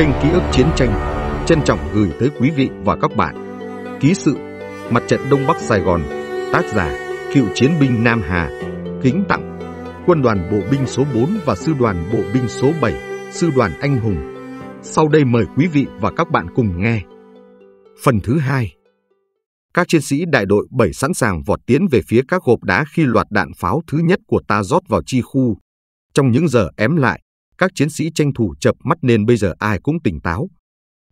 kênh Ký ức Chiến tranh trân trọng gửi tới quý vị và các bạn Ký sự Mặt trận Đông Bắc Sài Gòn Tác giả Cựu chiến binh Nam Hà Kính tặng Quân đoàn Bộ binh số 4 và Sư đoàn Bộ binh số 7 Sư đoàn Anh Hùng Sau đây mời quý vị và các bạn cùng nghe Phần thứ hai Các chiến sĩ đại đội 7 sẵn sàng vọt tiến về phía các hộp đá khi loạt đạn pháo thứ nhất của ta rót vào chi khu. Trong những giờ ém lại, các chiến sĩ tranh thủ chập mắt nên bây giờ ai cũng tỉnh táo.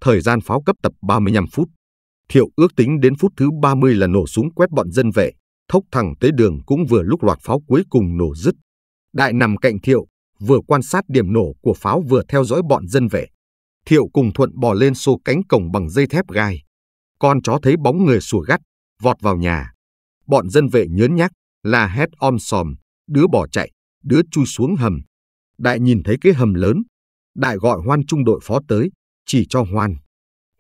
Thời gian pháo cấp tập 35 phút. Thiệu ước tính đến phút thứ 30 là nổ súng quét bọn dân vệ, thốc thẳng tới đường cũng vừa lúc loạt pháo cuối cùng nổ dứt. Đại nằm cạnh Thiệu, vừa quan sát điểm nổ của pháo vừa theo dõi bọn dân vệ. Thiệu cùng Thuận bò lên xô cánh cổng bằng dây thép gai. Con chó thấy bóng người sủa gắt, vọt vào nhà. Bọn dân vệ nhớn nhác, la hét om sòm, đứa bỏ chạy, đứa chui xuống hầm, Đại nhìn thấy cái hầm lớn, đại gọi Hoan trung đội phó tới, chỉ cho Hoan.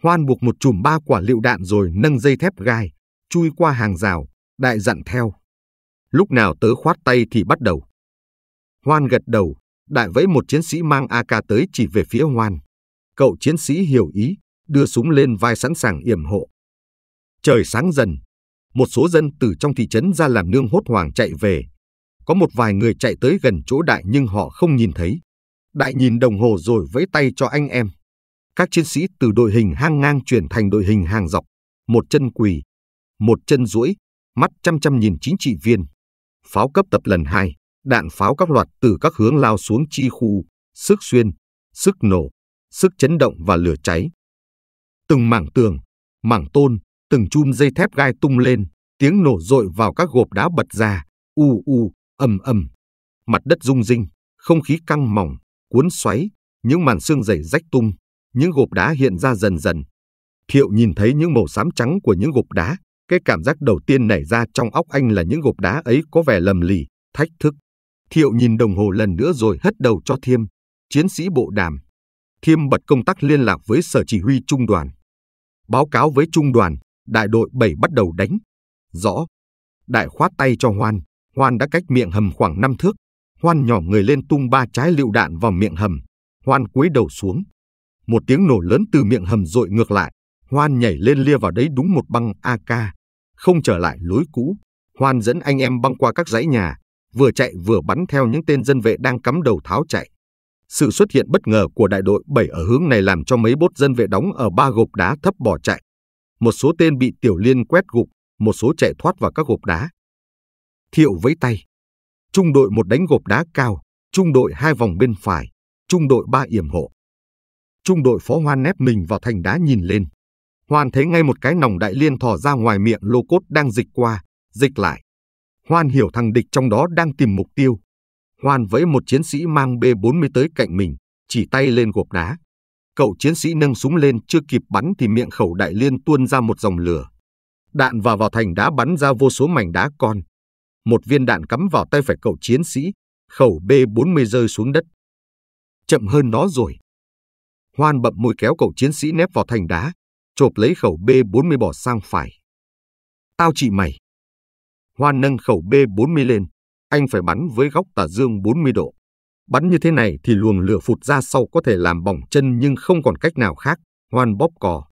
Hoan buộc một chùm ba quả lựu đạn rồi nâng dây thép gai, chui qua hàng rào, đại dặn theo. Lúc nào tớ khoát tay thì bắt đầu. Hoan gật đầu, đại vẫy một chiến sĩ mang AK tới chỉ về phía Hoan. Cậu chiến sĩ hiểu ý, đưa súng lên vai sẵn sàng yểm hộ. Trời sáng dần, một số dân từ trong thị trấn ra làm nương hốt hoảng chạy về, có một vài người chạy tới gần chỗ đại nhưng họ không nhìn thấy. Đại nhìn đồng hồ rồi vẫy tay cho anh em. Các chiến sĩ từ đội hình hang ngang chuyển thành đội hình hàng dọc, một chân quỳ, một chân duỗi, mắt chăm chăm nhìn chính trị viên. Pháo cấp tập lần hai đạn pháo các loạt từ các hướng lao xuống chi khu, sức xuyên, sức nổ, sức chấn động và lửa cháy. Từng mảng tường, mảng tôn, từng chum dây thép gai tung lên, tiếng nổ rội vào các gộp đá bật ra, u u, ầm ầm, mặt đất rung rinh, không khí căng mỏng, cuốn xoáy, những màn xương dày rách tung, những gộp đá hiện ra dần dần. Thiệu nhìn thấy những màu xám trắng của những gộp đá, cái cảm giác đầu tiên nảy ra trong óc anh là những gộp đá ấy có vẻ lầm lì, thách thức. Thiệu nhìn đồng hồ lần nữa rồi hất đầu cho Thiêm, chiến sĩ bộ đàm. Thiêm bật công tắc liên lạc với sở chỉ huy trung đoàn. Báo cáo với trung đoàn, đại đội 7 bắt đầu đánh. Rõ. Đại khoát tay cho Hoan, Hoan đã cách miệng hầm khoảng 5 thước. Hoan nhỏ người lên tung ba trái lựu đạn vào miệng hầm. Hoan cúi đầu xuống. Một tiếng nổ lớn từ miệng hầm dội ngược lại. Hoan nhảy lên lia vào đấy đúng một băng AK. Không trở lại lối cũ. Hoan dẫn anh em băng qua các dãy nhà. Vừa chạy vừa bắn theo những tên dân vệ đang cắm đầu tháo chạy. Sự xuất hiện bất ngờ của đại đội 7 ở hướng này làm cho mấy bốt dân vệ đóng ở ba gộp đá thấp bỏ chạy. Một số tên bị tiểu liên quét gục, một số chạy thoát vào các gộp đá. Thiệu với tay. Trung đội một đánh gộp đá cao, trung đội hai vòng bên phải, trung đội ba yểm hộ. Trung đội phó hoan nép mình vào thành đá nhìn lên. Hoan thấy ngay một cái nòng đại liên thò ra ngoài miệng lô cốt đang dịch qua, dịch lại. Hoan hiểu thằng địch trong đó đang tìm mục tiêu. Hoan vẫy một chiến sĩ mang B-40 tới cạnh mình, chỉ tay lên gộp đá. Cậu chiến sĩ nâng súng lên chưa kịp bắn thì miệng khẩu đại liên tuôn ra một dòng lửa. Đạn vào vào thành đá bắn ra vô số mảnh đá con, một viên đạn cắm vào tay phải cậu chiến sĩ, khẩu B-40 rơi xuống đất. Chậm hơn nó rồi. Hoan bậm môi kéo cậu chiến sĩ nép vào thành đá, chộp lấy khẩu B-40 bỏ sang phải. Tao chỉ mày. Hoan nâng khẩu B-40 lên, anh phải bắn với góc tà dương 40 độ. Bắn như thế này thì luồng lửa phụt ra sau có thể làm bỏng chân nhưng không còn cách nào khác, Hoan bóp cò.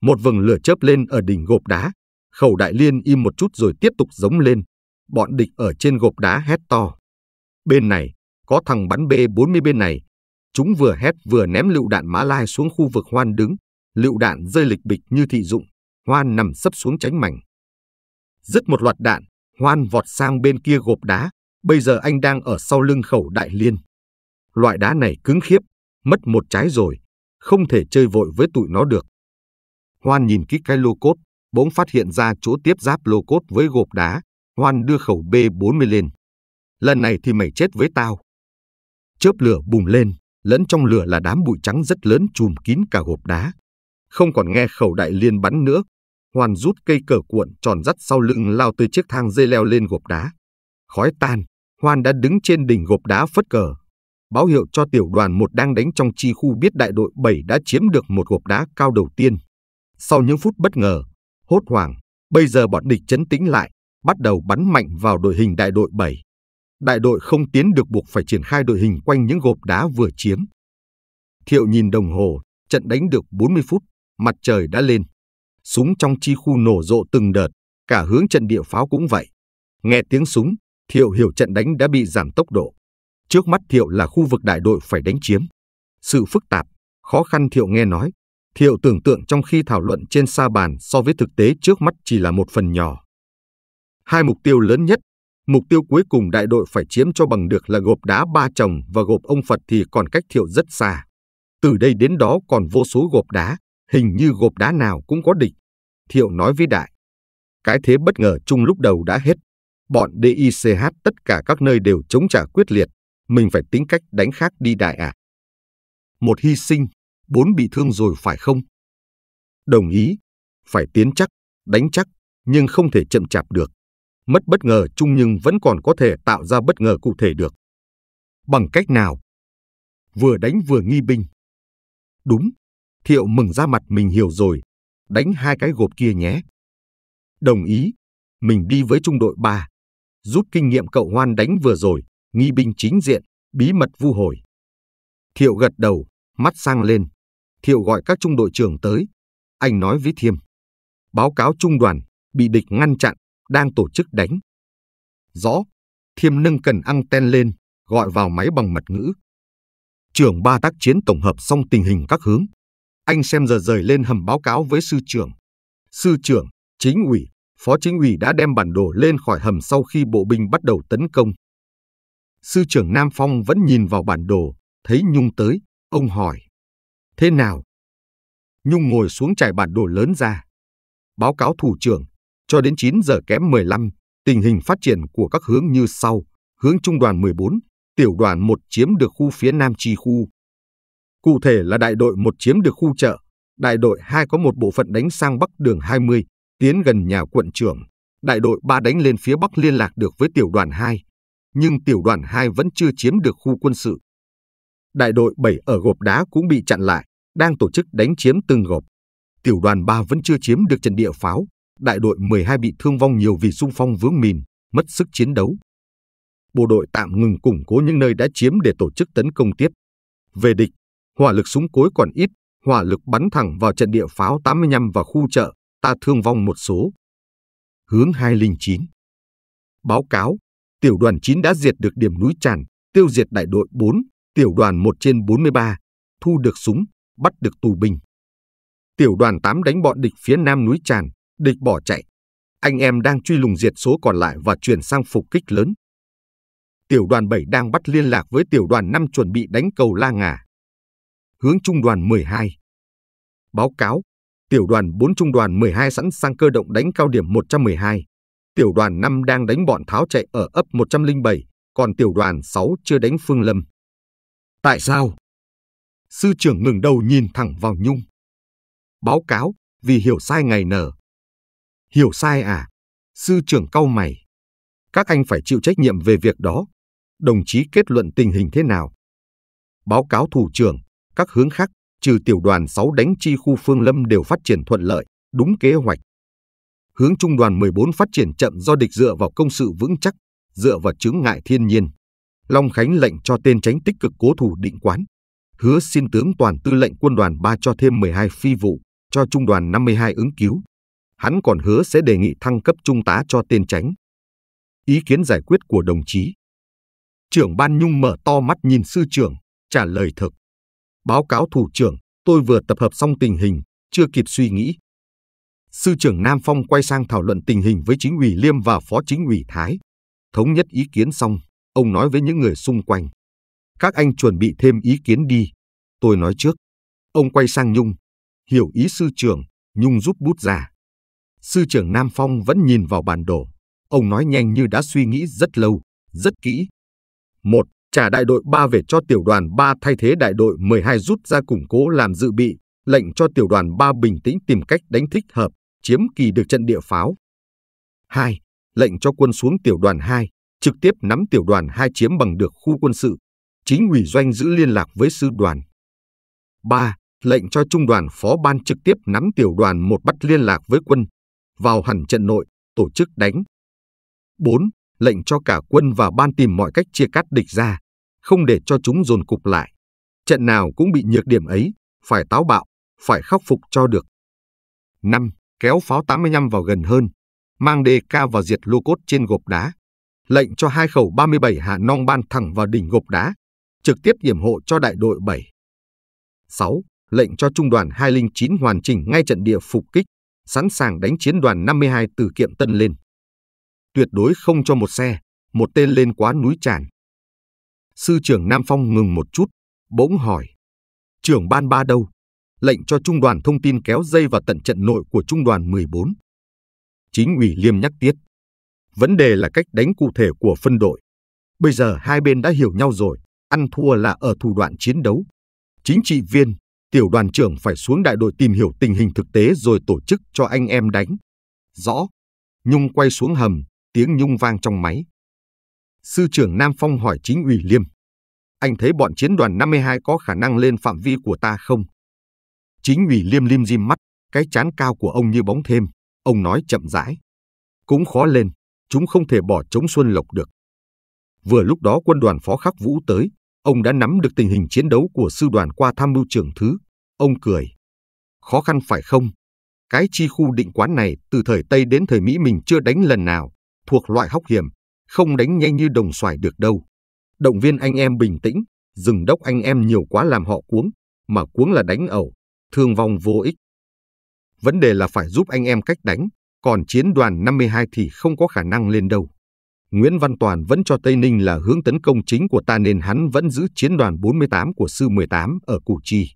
Một vầng lửa chớp lên ở đỉnh gộp đá, khẩu đại liên im một chút rồi tiếp tục giống lên, bọn địch ở trên gộp đá hét to. Bên này, có thằng bắn B-40 bên này. Chúng vừa hét vừa ném lựu đạn mã lai xuống khu vực hoan đứng, lựu đạn rơi lịch bịch như thị dụng, hoan nằm sấp xuống tránh mảnh. Dứt một loạt đạn, hoan vọt sang bên kia gộp đá, bây giờ anh đang ở sau lưng khẩu đại liên. Loại đá này cứng khiếp, mất một trái rồi, không thể chơi vội với tụi nó được. Hoan nhìn kỹ cái lô cốt, bỗng phát hiện ra chỗ tiếp giáp lô cốt với gộp đá, Hoan đưa khẩu B-40 lên. Lần này thì mày chết với tao. Chớp lửa bùng lên, lẫn trong lửa là đám bụi trắng rất lớn chùm kín cả hộp đá. Không còn nghe khẩu đại liên bắn nữa. Hoan rút cây cờ cuộn tròn dắt sau lưng lao từ chiếc thang dây leo lên gộp đá. Khói tan, Hoan đã đứng trên đỉnh gộp đá phất cờ, báo hiệu cho tiểu đoàn một đang đánh trong chi khu biết đại đội 7 đã chiếm được một gộp đá cao đầu tiên. Sau những phút bất ngờ, hốt hoảng, bây giờ bọn địch chấn tĩnh lại, bắt đầu bắn mạnh vào đội hình đại đội 7. Đại đội không tiến được buộc phải triển khai đội hình quanh những gộp đá vừa chiếm. Thiệu nhìn đồng hồ, trận đánh được 40 phút, mặt trời đã lên. Súng trong chi khu nổ rộ từng đợt, cả hướng trận địa pháo cũng vậy. Nghe tiếng súng, Thiệu hiểu trận đánh đã bị giảm tốc độ. Trước mắt Thiệu là khu vực đại đội phải đánh chiếm. Sự phức tạp, khó khăn Thiệu nghe nói. Thiệu tưởng tượng trong khi thảo luận trên sa bàn so với thực tế trước mắt chỉ là một phần nhỏ. Hai mục tiêu lớn nhất, mục tiêu cuối cùng đại đội phải chiếm cho bằng được là gộp đá ba chồng và gộp ông Phật thì còn cách thiệu rất xa. Từ đây đến đó còn vô số gộp đá, hình như gộp đá nào cũng có địch. Thiệu nói với đại, cái thế bất ngờ chung lúc đầu đã hết. Bọn DICH tất cả các nơi đều chống trả quyết liệt, mình phải tính cách đánh khác đi đại à. Một hy sinh, bốn bị thương rồi phải không? Đồng ý, phải tiến chắc, đánh chắc, nhưng không thể chậm chạp được mất bất ngờ chung nhưng vẫn còn có thể tạo ra bất ngờ cụ thể được. Bằng cách nào? Vừa đánh vừa nghi binh. Đúng, Thiệu mừng ra mặt mình hiểu rồi, đánh hai cái gột kia nhé. Đồng ý, mình đi với trung đội 3, rút kinh nghiệm cậu hoan đánh vừa rồi, nghi binh chính diện, bí mật vu hồi. Thiệu gật đầu, mắt sang lên. Thiệu gọi các trung đội trưởng tới. Anh nói với Thiêm. Báo cáo trung đoàn, bị địch ngăn chặn, đang tổ chức đánh. Rõ, Thiêm nâng cần ten lên, gọi vào máy bằng mật ngữ. Trưởng ba tác chiến tổng hợp xong tình hình các hướng. Anh xem giờ rời lên hầm báo cáo với sư trưởng. Sư trưởng, chính ủy, phó chính ủy đã đem bản đồ lên khỏi hầm sau khi bộ binh bắt đầu tấn công. Sư trưởng Nam Phong vẫn nhìn vào bản đồ, thấy Nhung tới, ông hỏi. Thế nào? Nhung ngồi xuống trải bản đồ lớn ra. Báo cáo thủ trưởng, cho đến 9 giờ kém 15, tình hình phát triển của các hướng như sau. Hướng trung đoàn 14, tiểu đoàn 1 chiếm được khu phía nam chi khu. Cụ thể là đại đội 1 chiếm được khu chợ, đại đội 2 có một bộ phận đánh sang bắc đường 20, tiến gần nhà quận trưởng. Đại đội 3 đánh lên phía bắc liên lạc được với tiểu đoàn 2, nhưng tiểu đoàn 2 vẫn chưa chiếm được khu quân sự. Đại đội 7 ở gộp đá cũng bị chặn lại, đang tổ chức đánh chiếm từng gộp. Tiểu đoàn 3 vẫn chưa chiếm được trận địa pháo, đại đội 12 bị thương vong nhiều vì xung phong vướng mìn, mất sức chiến đấu. Bộ đội tạm ngừng củng cố những nơi đã chiếm để tổ chức tấn công tiếp. Về địch, hỏa lực súng cối còn ít, hỏa lực bắn thẳng vào trận địa pháo 85 và khu chợ, ta thương vong một số. Hướng 209 Báo cáo, tiểu đoàn 9 đã diệt được điểm núi tràn, tiêu diệt đại đội 4, tiểu đoàn 1 trên 43, thu được súng, bắt được tù binh. Tiểu đoàn 8 đánh bọn địch phía nam núi tràn, Địch bỏ chạy. Anh em đang truy lùng diệt số còn lại và chuyển sang phục kích lớn. Tiểu đoàn 7 đang bắt liên lạc với tiểu đoàn 5 chuẩn bị đánh cầu La Ngà. Hướng trung đoàn 12. Báo cáo, tiểu đoàn 4 trung đoàn 12 sẵn sàng cơ động đánh cao điểm 112. Tiểu đoàn 5 đang đánh bọn tháo chạy ở ấp 107, còn tiểu đoàn 6 chưa đánh Phương Lâm. Tại sao? Sư trưởng ngừng đầu nhìn thẳng vào Nhung. Báo cáo, vì hiểu sai ngày nở, Hiểu sai à? Sư trưởng cau mày. Các anh phải chịu trách nhiệm về việc đó. Đồng chí kết luận tình hình thế nào? Báo cáo thủ trưởng, các hướng khác, trừ tiểu đoàn 6 đánh chi khu Phương Lâm đều phát triển thuận lợi, đúng kế hoạch. Hướng trung đoàn 14 phát triển chậm do địch dựa vào công sự vững chắc, dựa vào chứng ngại thiên nhiên. Long Khánh lệnh cho tên tránh tích cực cố thủ định quán. Hứa xin tướng toàn tư lệnh quân đoàn 3 cho thêm 12 phi vụ, cho trung đoàn 52 ứng cứu, hắn còn hứa sẽ đề nghị thăng cấp trung tá cho tên tránh. Ý kiến giải quyết của đồng chí. Trưởng Ban Nhung mở to mắt nhìn sư trưởng, trả lời thực. Báo cáo thủ trưởng, tôi vừa tập hợp xong tình hình, chưa kịp suy nghĩ. Sư trưởng Nam Phong quay sang thảo luận tình hình với chính ủy Liêm và phó chính ủy Thái. Thống nhất ý kiến xong, ông nói với những người xung quanh. Các anh chuẩn bị thêm ý kiến đi. Tôi nói trước. Ông quay sang Nhung. Hiểu ý sư trưởng, Nhung rút bút ra. Sư trưởng Nam Phong vẫn nhìn vào bản đồ. Ông nói nhanh như đã suy nghĩ rất lâu, rất kỹ. Một, trả đại đội 3 về cho tiểu đoàn 3 thay thế đại đội 12 rút ra củng cố làm dự bị, lệnh cho tiểu đoàn 3 bình tĩnh tìm cách đánh thích hợp, chiếm kỳ được trận địa pháo. 2. Lệnh cho quân xuống tiểu đoàn 2, trực tiếp nắm tiểu đoàn 2 chiếm bằng được khu quân sự. Chính ủy doanh giữ liên lạc với sư đoàn. 3. Lệnh cho trung đoàn phó ban trực tiếp nắm tiểu đoàn 1 bắt liên lạc với quân vào hẳn trận nội, tổ chức đánh. 4. Lệnh cho cả quân và ban tìm mọi cách chia cắt địch ra, không để cho chúng dồn cục lại. Trận nào cũng bị nhược điểm ấy, phải táo bạo, phải khắc phục cho được. 5. Kéo pháo 85 vào gần hơn, mang ca và diệt lô cốt trên gộp đá. Lệnh cho hai khẩu 37 hạ nong ban thẳng vào đỉnh gộp đá, trực tiếp điểm hộ cho đại đội 7. 6. Lệnh cho trung đoàn 209 hoàn chỉnh ngay trận địa phục kích, sẵn sàng đánh chiến đoàn 52 từ Kiệm Tân lên. Tuyệt đối không cho một xe, một tên lên quá núi tràn. Sư trưởng Nam Phong ngừng một chút, bỗng hỏi. Trưởng ban ba đâu? Lệnh cho trung đoàn thông tin kéo dây vào tận trận nội của trung đoàn 14. Chính ủy Liêm nhắc tiết. Vấn đề là cách đánh cụ thể của phân đội. Bây giờ hai bên đã hiểu nhau rồi, ăn thua là ở thủ đoạn chiến đấu. Chính trị viên, tiểu đoàn trưởng phải xuống đại đội tìm hiểu tình hình thực tế rồi tổ chức cho anh em đánh. Rõ. Nhung quay xuống hầm, tiếng Nhung vang trong máy. Sư trưởng Nam Phong hỏi chính ủy Liêm. Anh thấy bọn chiến đoàn 52 có khả năng lên phạm vi của ta không? Chính ủy Liêm Liêm diêm mắt, cái chán cao của ông như bóng thêm. Ông nói chậm rãi. Cũng khó lên, chúng không thể bỏ chống Xuân Lộc được. Vừa lúc đó quân đoàn phó khắc vũ tới, ông đã nắm được tình hình chiến đấu của sư đoàn qua tham mưu trưởng thứ, Ông cười. Khó khăn phải không? Cái chi khu định quán này từ thời Tây đến thời Mỹ mình chưa đánh lần nào, thuộc loại hóc hiểm, không đánh nhanh như đồng xoài được đâu. Động viên anh em bình tĩnh, dừng đốc anh em nhiều quá làm họ cuống, mà cuống là đánh ẩu, thương vong vô ích. Vấn đề là phải giúp anh em cách đánh, còn chiến đoàn 52 thì không có khả năng lên đâu. Nguyễn Văn Toàn vẫn cho Tây Ninh là hướng tấn công chính của ta nên hắn vẫn giữ chiến đoàn 48 của Sư 18 ở Củ Chi.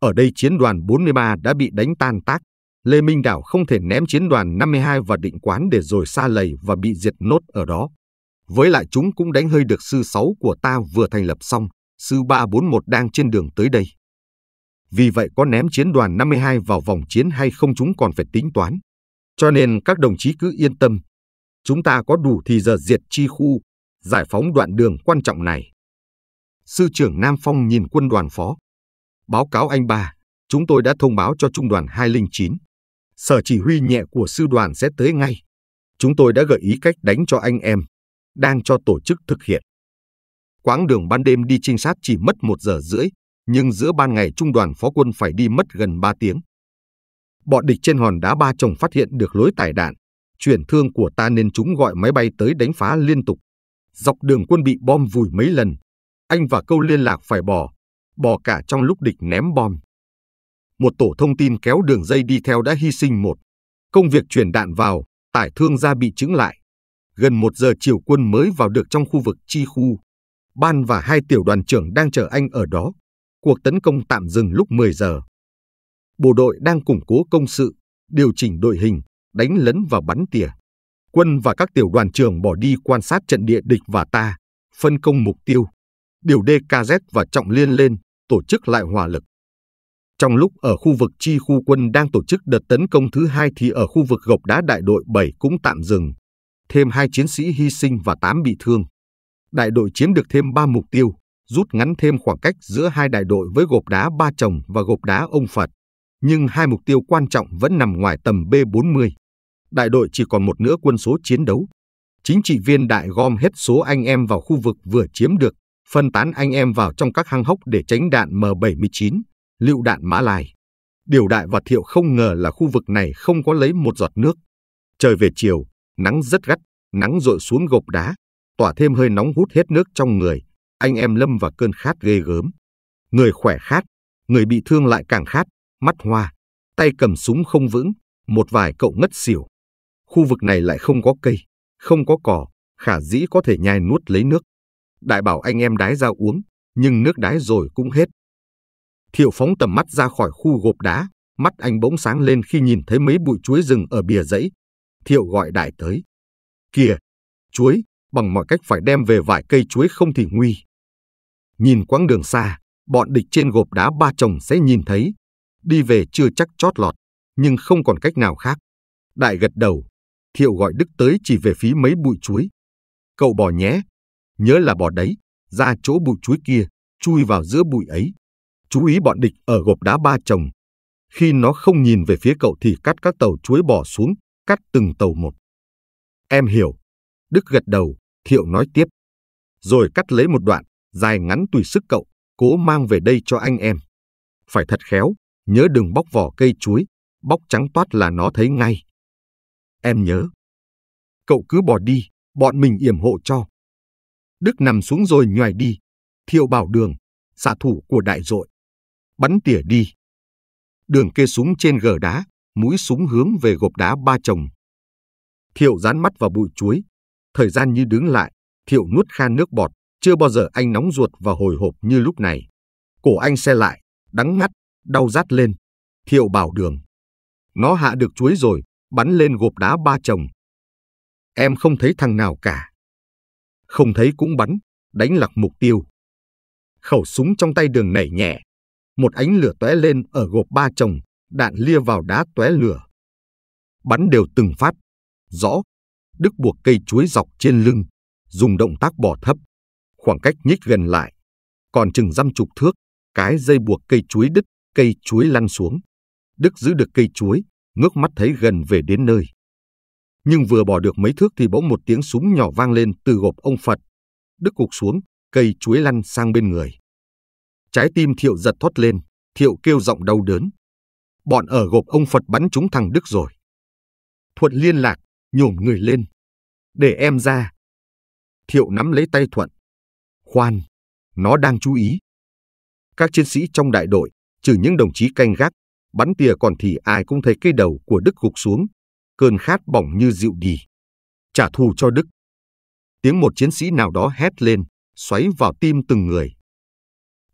Ở đây chiến đoàn 43 đã bị đánh tan tác, Lê Minh Đảo không thể ném chiến đoàn 52 và định quán để rồi xa lầy và bị diệt nốt ở đó. Với lại chúng cũng đánh hơi được sư 6 của ta vừa thành lập xong, sư 341 đang trên đường tới đây. Vì vậy có ném chiến đoàn 52 vào vòng chiến hay không chúng còn phải tính toán. Cho nên các đồng chí cứ yên tâm, chúng ta có đủ thì giờ diệt chi khu, giải phóng đoạn đường quan trọng này. Sư trưởng Nam Phong nhìn quân đoàn phó, Báo cáo anh ba, chúng tôi đã thông báo cho Trung đoàn 209. Sở chỉ huy nhẹ của sư đoàn sẽ tới ngay. Chúng tôi đã gợi ý cách đánh cho anh em, đang cho tổ chức thực hiện. Quãng đường ban đêm đi trinh sát chỉ mất một giờ rưỡi, nhưng giữa ban ngày trung đoàn phó quân phải đi mất gần 3 tiếng. Bọn địch trên hòn đá ba chồng phát hiện được lối tải đạn, chuyển thương của ta nên chúng gọi máy bay tới đánh phá liên tục. Dọc đường quân bị bom vùi mấy lần, anh và câu liên lạc phải bỏ, bỏ cả trong lúc địch ném bom. Một tổ thông tin kéo đường dây đi theo đã hy sinh một. Công việc chuyển đạn vào, tải thương ra bị chững lại. Gần một giờ chiều quân mới vào được trong khu vực chi khu. Ban và hai tiểu đoàn trưởng đang chờ anh ở đó. Cuộc tấn công tạm dừng lúc 10 giờ. Bộ đội đang củng cố công sự, điều chỉnh đội hình, đánh lấn và bắn tỉa. Quân và các tiểu đoàn trưởng bỏ đi quan sát trận địa địch và ta, phân công mục tiêu. Điều DKZ và Trọng Liên lên, tổ chức lại hỏa lực. Trong lúc ở khu vực chi khu quân đang tổ chức đợt tấn công thứ hai thì ở khu vực gộc đá đại đội 7 cũng tạm dừng, thêm hai chiến sĩ hy sinh và 8 bị thương. Đại đội chiếm được thêm 3 mục tiêu, rút ngắn thêm khoảng cách giữa hai đại đội với gộp đá Ba Chồng và gộp đá Ông Phật. Nhưng hai mục tiêu quan trọng vẫn nằm ngoài tầm B-40. Đại đội chỉ còn một nửa quân số chiến đấu. Chính trị viên đại gom hết số anh em vào khu vực vừa chiếm được phân tán anh em vào trong các hang hốc để tránh đạn M79, lựu đạn Mã Lai. Điều đại và thiệu không ngờ là khu vực này không có lấy một giọt nước. Trời về chiều, nắng rất gắt, nắng rội xuống gộp đá, tỏa thêm hơi nóng hút hết nước trong người, anh em lâm vào cơn khát ghê gớm. Người khỏe khát, người bị thương lại càng khát, mắt hoa, tay cầm súng không vững, một vài cậu ngất xỉu. Khu vực này lại không có cây, không có cỏ, khả dĩ có thể nhai nuốt lấy nước đại bảo anh em đái ra uống, nhưng nước đái rồi cũng hết. Thiệu phóng tầm mắt ra khỏi khu gộp đá, mắt anh bỗng sáng lên khi nhìn thấy mấy bụi chuối rừng ở bìa dãy. Thiệu gọi đại tới. Kìa, chuối, bằng mọi cách phải đem về vài cây chuối không thì nguy. Nhìn quãng đường xa, bọn địch trên gộp đá ba chồng sẽ nhìn thấy. Đi về chưa chắc chót lọt, nhưng không còn cách nào khác. Đại gật đầu, Thiệu gọi Đức tới chỉ về phía mấy bụi chuối. Cậu bỏ nhé, Nhớ là bò đấy, ra chỗ bụi chuối kia, chui vào giữa bụi ấy. Chú ý bọn địch ở gộp đá ba chồng. Khi nó không nhìn về phía cậu thì cắt các tàu chuối bỏ xuống, cắt từng tàu một. Em hiểu. Đức gật đầu, Thiệu nói tiếp. Rồi cắt lấy một đoạn, dài ngắn tùy sức cậu, cố mang về đây cho anh em. Phải thật khéo, nhớ đừng bóc vỏ cây chuối, bóc trắng toát là nó thấy ngay. Em nhớ. Cậu cứ bỏ đi, bọn mình yểm hộ cho. Đức nằm xuống rồi nhòi đi. Thiệu bảo đường, xạ thủ của đại dội. Bắn tỉa đi. Đường kê súng trên gờ đá, mũi súng hướng về gộp đá ba chồng. Thiệu dán mắt vào bụi chuối. Thời gian như đứng lại, Thiệu nuốt khan nước bọt. Chưa bao giờ anh nóng ruột và hồi hộp như lúc này. Cổ anh xe lại, đắng ngắt, đau rát lên. Thiệu bảo đường. Nó hạ được chuối rồi, bắn lên gộp đá ba chồng. Em không thấy thằng nào cả không thấy cũng bắn, đánh lạc mục tiêu. Khẩu súng trong tay đường nảy nhẹ, một ánh lửa tóe lên ở gộp ba chồng, đạn lia vào đá tóe lửa. Bắn đều từng phát, rõ, Đức buộc cây chuối dọc trên lưng, dùng động tác bỏ thấp, khoảng cách nhích gần lại, còn chừng dăm chục thước, cái dây buộc cây chuối đứt, cây chuối lăn xuống. Đức giữ được cây chuối, ngước mắt thấy gần về đến nơi nhưng vừa bỏ được mấy thước thì bỗng một tiếng súng nhỏ vang lên từ gộp ông Phật. Đức cục xuống, cây chuối lăn sang bên người. Trái tim Thiệu giật thoát lên, Thiệu kêu giọng đau đớn. Bọn ở gộp ông Phật bắn trúng thằng Đức rồi. Thuận liên lạc, nhổm người lên. Để em ra. Thiệu nắm lấy tay Thuận. Khoan, nó đang chú ý. Các chiến sĩ trong đại đội, trừ những đồng chí canh gác, bắn tỉa còn thì ai cũng thấy cây đầu của Đức gục xuống, cơn khát bỏng như dịu đi. Trả thù cho Đức. Tiếng một chiến sĩ nào đó hét lên, xoáy vào tim từng người.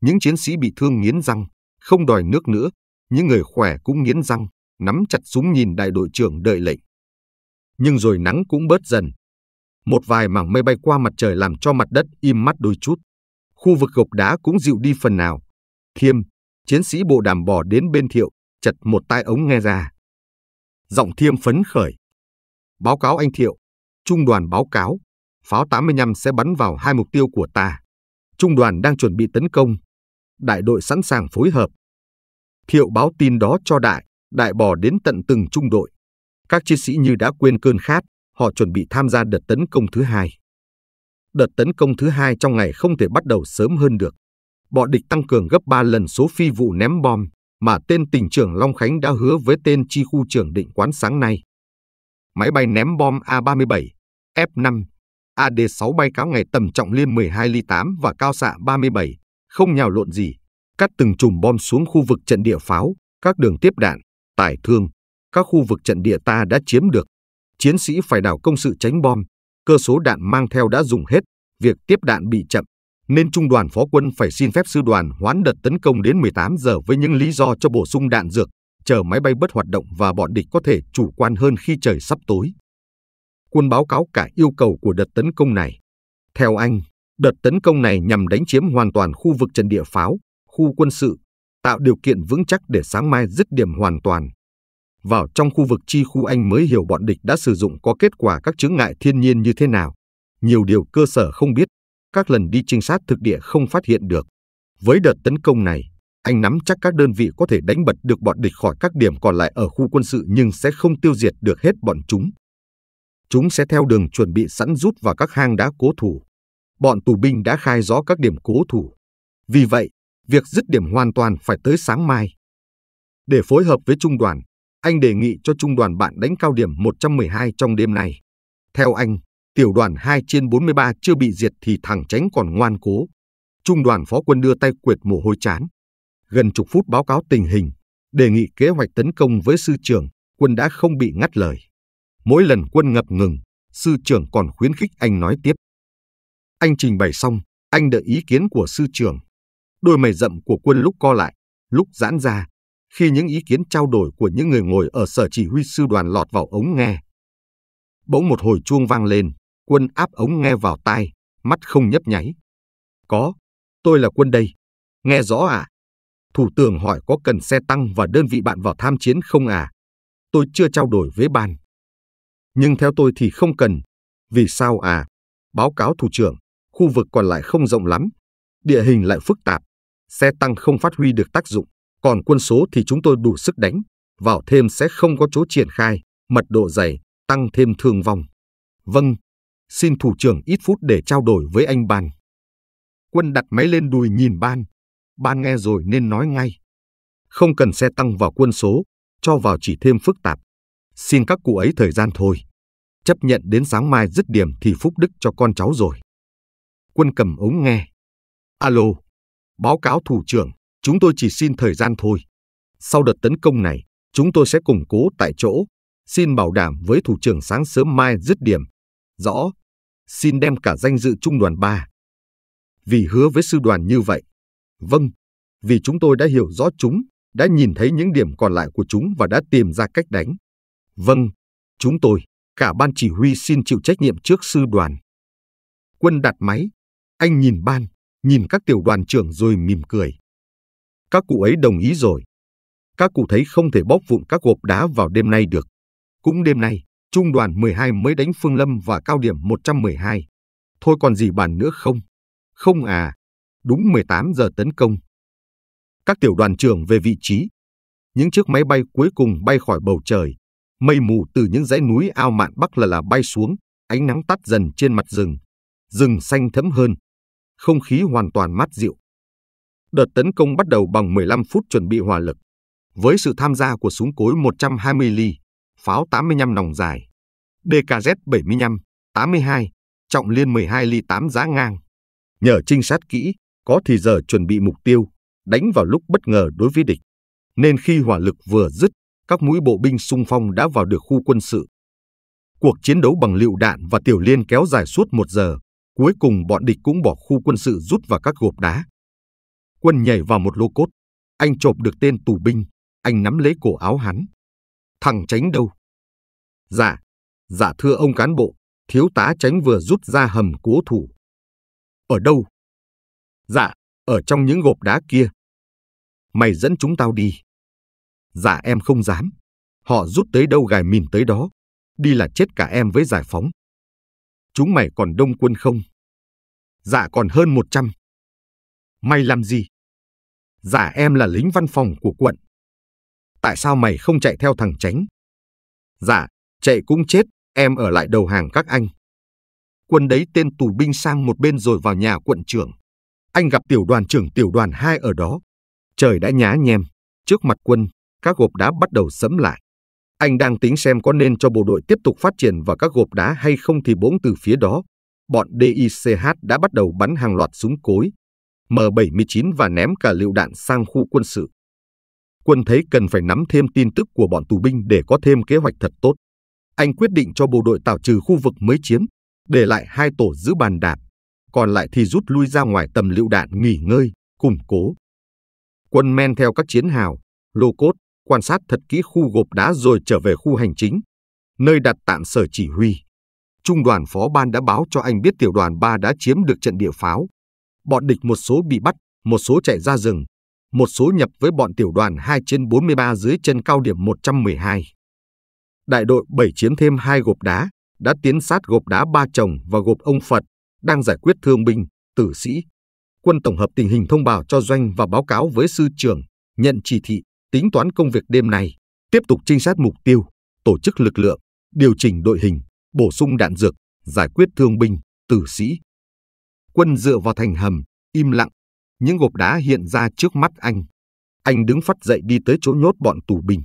Những chiến sĩ bị thương nghiến răng, không đòi nước nữa, những người khỏe cũng nghiến răng, nắm chặt súng nhìn đại đội trưởng đợi lệnh. Nhưng rồi nắng cũng bớt dần. Một vài mảng mây bay qua mặt trời làm cho mặt đất im mắt đôi chút. Khu vực gộc đá cũng dịu đi phần nào. Thiêm, chiến sĩ bộ đàm bò đến bên thiệu, chật một tai ống nghe ra. Giọng thiêm phấn khởi. Báo cáo anh Thiệu, trung đoàn báo cáo, pháo 85 sẽ bắn vào hai mục tiêu của ta. Trung đoàn đang chuẩn bị tấn công. Đại đội sẵn sàng phối hợp. Thiệu báo tin đó cho đại, đại bỏ đến tận từng trung đội. Các chiến sĩ như đã quên cơn khát, họ chuẩn bị tham gia đợt tấn công thứ hai. Đợt tấn công thứ hai trong ngày không thể bắt đầu sớm hơn được. Bọn địch tăng cường gấp 3 lần số phi vụ ném bom, mà tên tỉnh trưởng Long Khánh đã hứa với tên chi khu trưởng định quán sáng nay. Máy bay ném bom A-37, F-5, AD-6 bay cáo ngày tầm trọng liên 12 ly 8 và cao xạ 37, không nhào lộn gì, cắt từng chùm bom xuống khu vực trận địa pháo, các đường tiếp đạn, tải thương, các khu vực trận địa ta đã chiếm được. Chiến sĩ phải đảo công sự tránh bom, cơ số đạn mang theo đã dùng hết, việc tiếp đạn bị chậm nên trung đoàn phó quân phải xin phép sư đoàn hoãn đợt tấn công đến 18 giờ với những lý do cho bổ sung đạn dược, chờ máy bay bất hoạt động và bọn địch có thể chủ quan hơn khi trời sắp tối. Quân báo cáo cả yêu cầu của đợt tấn công này. Theo anh, đợt tấn công này nhằm đánh chiếm hoàn toàn khu vực trận địa pháo, khu quân sự, tạo điều kiện vững chắc để sáng mai dứt điểm hoàn toàn. Vào trong khu vực chi khu anh mới hiểu bọn địch đã sử dụng có kết quả các chướng ngại thiên nhiên như thế nào. Nhiều điều cơ sở không biết các lần đi trinh sát thực địa không phát hiện được. Với đợt tấn công này, anh nắm chắc các đơn vị có thể đánh bật được bọn địch khỏi các điểm còn lại ở khu quân sự nhưng sẽ không tiêu diệt được hết bọn chúng. Chúng sẽ theo đường chuẩn bị sẵn rút vào các hang đá cố thủ. Bọn tù binh đã khai rõ các điểm cố thủ. Vì vậy, việc dứt điểm hoàn toàn phải tới sáng mai. Để phối hợp với trung đoàn, anh đề nghị cho trung đoàn bạn đánh cao điểm 112 trong đêm nay. Theo anh, tiểu đoàn 2 trên 43 chưa bị diệt thì thằng tránh còn ngoan cố. Trung đoàn phó quân đưa tay quệt mồ hôi chán. Gần chục phút báo cáo tình hình, đề nghị kế hoạch tấn công với sư trưởng, quân đã không bị ngắt lời. Mỗi lần quân ngập ngừng, sư trưởng còn khuyến khích anh nói tiếp. Anh trình bày xong, anh đợi ý kiến của sư trưởng. Đôi mày rậm của quân lúc co lại, lúc giãn ra, khi những ý kiến trao đổi của những người ngồi ở sở chỉ huy sư đoàn lọt vào ống nghe. Bỗng một hồi chuông vang lên, Quân áp ống nghe vào tai, mắt không nhấp nháy. Có, tôi là quân đây. Nghe rõ à? Thủ tướng hỏi có cần xe tăng và đơn vị bạn vào tham chiến không à? Tôi chưa trao đổi với ban. Nhưng theo tôi thì không cần. Vì sao à? Báo cáo thủ trưởng, khu vực còn lại không rộng lắm. Địa hình lại phức tạp. Xe tăng không phát huy được tác dụng. Còn quân số thì chúng tôi đủ sức đánh. Vào thêm sẽ không có chỗ triển khai, mật độ dày, tăng thêm thương vong. Vâng, Xin thủ trưởng ít phút để trao đổi với anh Ban. Quân đặt máy lên đùi nhìn Ban. Ban nghe rồi nên nói ngay. Không cần xe tăng vào quân số, cho vào chỉ thêm phức tạp. Xin các cụ ấy thời gian thôi. Chấp nhận đến sáng mai dứt điểm thì phúc đức cho con cháu rồi. Quân cầm ống nghe. Alo, báo cáo thủ trưởng, chúng tôi chỉ xin thời gian thôi. Sau đợt tấn công này, chúng tôi sẽ củng cố tại chỗ. Xin bảo đảm với thủ trưởng sáng sớm mai dứt điểm rõ, xin đem cả danh dự trung đoàn 3. Vì hứa với sư đoàn như vậy. Vâng, vì chúng tôi đã hiểu rõ chúng, đã nhìn thấy những điểm còn lại của chúng và đã tìm ra cách đánh. Vâng, chúng tôi, cả ban chỉ huy xin chịu trách nhiệm trước sư đoàn. Quân đặt máy, anh nhìn ban, nhìn các tiểu đoàn trưởng rồi mỉm cười. Các cụ ấy đồng ý rồi. Các cụ thấy không thể bóp vụn các gộp đá vào đêm nay được. Cũng đêm nay, Trung đoàn 12 mới đánh Phương Lâm và cao điểm 112. Thôi còn gì bàn nữa không? Không à, đúng 18 giờ tấn công. Các tiểu đoàn trưởng về vị trí. Những chiếc máy bay cuối cùng bay khỏi bầu trời. Mây mù từ những dãy núi ao mạn bắc là là bay xuống, ánh nắng tắt dần trên mặt rừng. Rừng xanh thẫm hơn. Không khí hoàn toàn mát dịu. Đợt tấn công bắt đầu bằng 15 phút chuẩn bị hỏa lực. Với sự tham gia của súng cối 120 ly, pháo 85 nòng dài, DKZ-75, 82, trọng liên 12 ly 8 giá ngang. Nhờ trinh sát kỹ, có thì giờ chuẩn bị mục tiêu, đánh vào lúc bất ngờ đối với địch. Nên khi hỏa lực vừa dứt, các mũi bộ binh sung phong đã vào được khu quân sự. Cuộc chiến đấu bằng lựu đạn và tiểu liên kéo dài suốt một giờ, cuối cùng bọn địch cũng bỏ khu quân sự rút vào các gộp đá. Quân nhảy vào một lô cốt, anh chộp được tên tù binh, anh nắm lấy cổ áo hắn, thằng tránh đâu? Dạ, dạ thưa ông cán bộ, thiếu tá tránh vừa rút ra hầm cố thủ. Ở đâu? Dạ, ở trong những gộp đá kia. Mày dẫn chúng tao đi. Dạ em không dám. Họ rút tới đâu gài mìn tới đó. Đi là chết cả em với giải phóng. Chúng mày còn đông quân không? Dạ còn hơn 100. Mày làm gì? Dạ em là lính văn phòng của quận tại sao mày không chạy theo thằng tránh? Dạ, chạy cũng chết, em ở lại đầu hàng các anh. Quân đấy tên tù binh sang một bên rồi vào nhà quận trưởng. Anh gặp tiểu đoàn trưởng tiểu đoàn 2 ở đó. Trời đã nhá nhem, trước mặt quân, các gộp đá bắt đầu sẫm lại. Anh đang tính xem có nên cho bộ đội tiếp tục phát triển vào các gộp đá hay không thì bỗng từ phía đó, bọn DICH đã bắt đầu bắn hàng loạt súng cối, M79 và ném cả lựu đạn sang khu quân sự quân thấy cần phải nắm thêm tin tức của bọn tù binh để có thêm kế hoạch thật tốt. Anh quyết định cho bộ đội tạo trừ khu vực mới chiếm, để lại hai tổ giữ bàn đạp, còn lại thì rút lui ra ngoài tầm lựu đạn nghỉ ngơi, củng cố. Quân men theo các chiến hào, lô cốt, quan sát thật kỹ khu gộp đá rồi trở về khu hành chính, nơi đặt tạm sở chỉ huy. Trung đoàn phó ban đã báo cho anh biết tiểu đoàn 3 đã chiếm được trận địa pháo. Bọn địch một số bị bắt, một số chạy ra rừng, một số nhập với bọn tiểu đoàn 2 trên 43 dưới chân cao điểm 112. Đại đội 7 chiếm thêm hai gộp đá, đã tiến sát gộp đá Ba Chồng và gộp Ông Phật, đang giải quyết thương binh, tử sĩ. Quân tổng hợp tình hình thông báo cho doanh và báo cáo với sư trưởng, nhận chỉ thị, tính toán công việc đêm nay, tiếp tục trinh sát mục tiêu, tổ chức lực lượng, điều chỉnh đội hình, bổ sung đạn dược, giải quyết thương binh, tử sĩ. Quân dựa vào thành hầm, im lặng, những gộp đá hiện ra trước mắt anh. Anh đứng phát dậy đi tới chỗ nhốt bọn tù binh.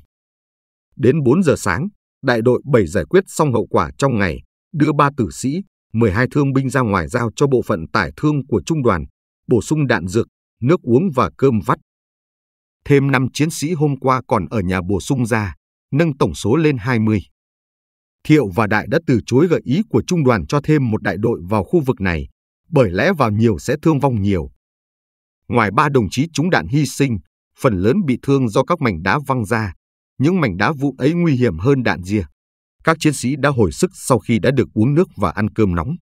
Đến 4 giờ sáng, đại đội 7 giải quyết xong hậu quả trong ngày, đưa ba tử sĩ, 12 thương binh ra ngoài giao cho bộ phận tải thương của trung đoàn, bổ sung đạn dược, nước uống và cơm vắt. Thêm 5 chiến sĩ hôm qua còn ở nhà bổ sung ra, nâng tổng số lên 20. Thiệu và Đại đã từ chối gợi ý của trung đoàn cho thêm một đại đội vào khu vực này, bởi lẽ vào nhiều sẽ thương vong nhiều. Ngoài ba đồng chí trúng đạn hy sinh, phần lớn bị thương do các mảnh đá văng ra. Những mảnh đá vụ ấy nguy hiểm hơn đạn ria. Các chiến sĩ đã hồi sức sau khi đã được uống nước và ăn cơm nóng.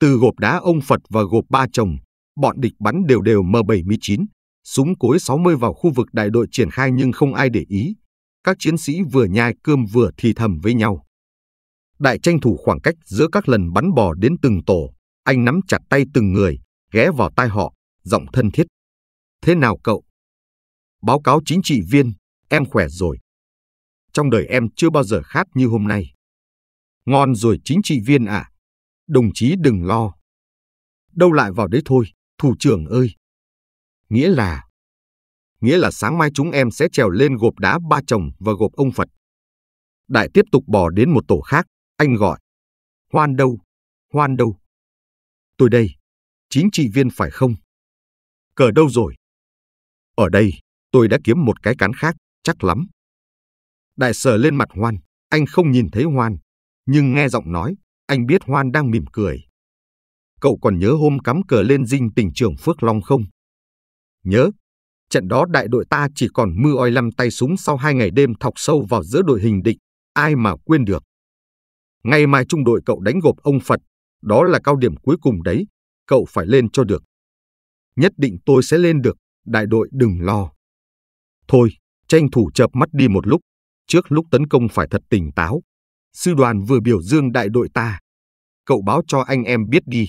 Từ gộp đá ông Phật và gộp ba chồng, bọn địch bắn đều đều M79, súng cối 60 vào khu vực đại đội triển khai nhưng không ai để ý. Các chiến sĩ vừa nhai cơm vừa thì thầm với nhau. Đại tranh thủ khoảng cách giữa các lần bắn bò đến từng tổ, anh nắm chặt tay từng người, ghé vào tai họ, giọng thân thiết. Thế nào cậu? Báo cáo chính trị viên, em khỏe rồi. Trong đời em chưa bao giờ khát như hôm nay. Ngon rồi chính trị viên à? Đồng chí đừng lo. Đâu lại vào đấy thôi, thủ trưởng ơi. Nghĩa là... Nghĩa là sáng mai chúng em sẽ trèo lên gộp đá ba chồng và gộp ông Phật. Đại tiếp tục bò đến một tổ khác, anh gọi. Hoan đâu? Hoan đâu? Tôi đây. Chính trị viên phải không? cờ đâu rồi? Ở đây, tôi đã kiếm một cái cán khác, chắc lắm. Đại sở lên mặt Hoan, anh không nhìn thấy Hoan, nhưng nghe giọng nói, anh biết Hoan đang mỉm cười. Cậu còn nhớ hôm cắm cờ lên dinh tỉnh trường Phước Long không? Nhớ, trận đó đại đội ta chỉ còn mưa oi lăm tay súng sau hai ngày đêm thọc sâu vào giữa đội hình địch, ai mà quên được. Ngày mai trung đội cậu đánh gộp ông Phật, đó là cao điểm cuối cùng đấy, cậu phải lên cho được nhất định tôi sẽ lên được, đại đội đừng lo. Thôi, tranh thủ chập mắt đi một lúc, trước lúc tấn công phải thật tỉnh táo. Sư đoàn vừa biểu dương đại đội ta. Cậu báo cho anh em biết đi.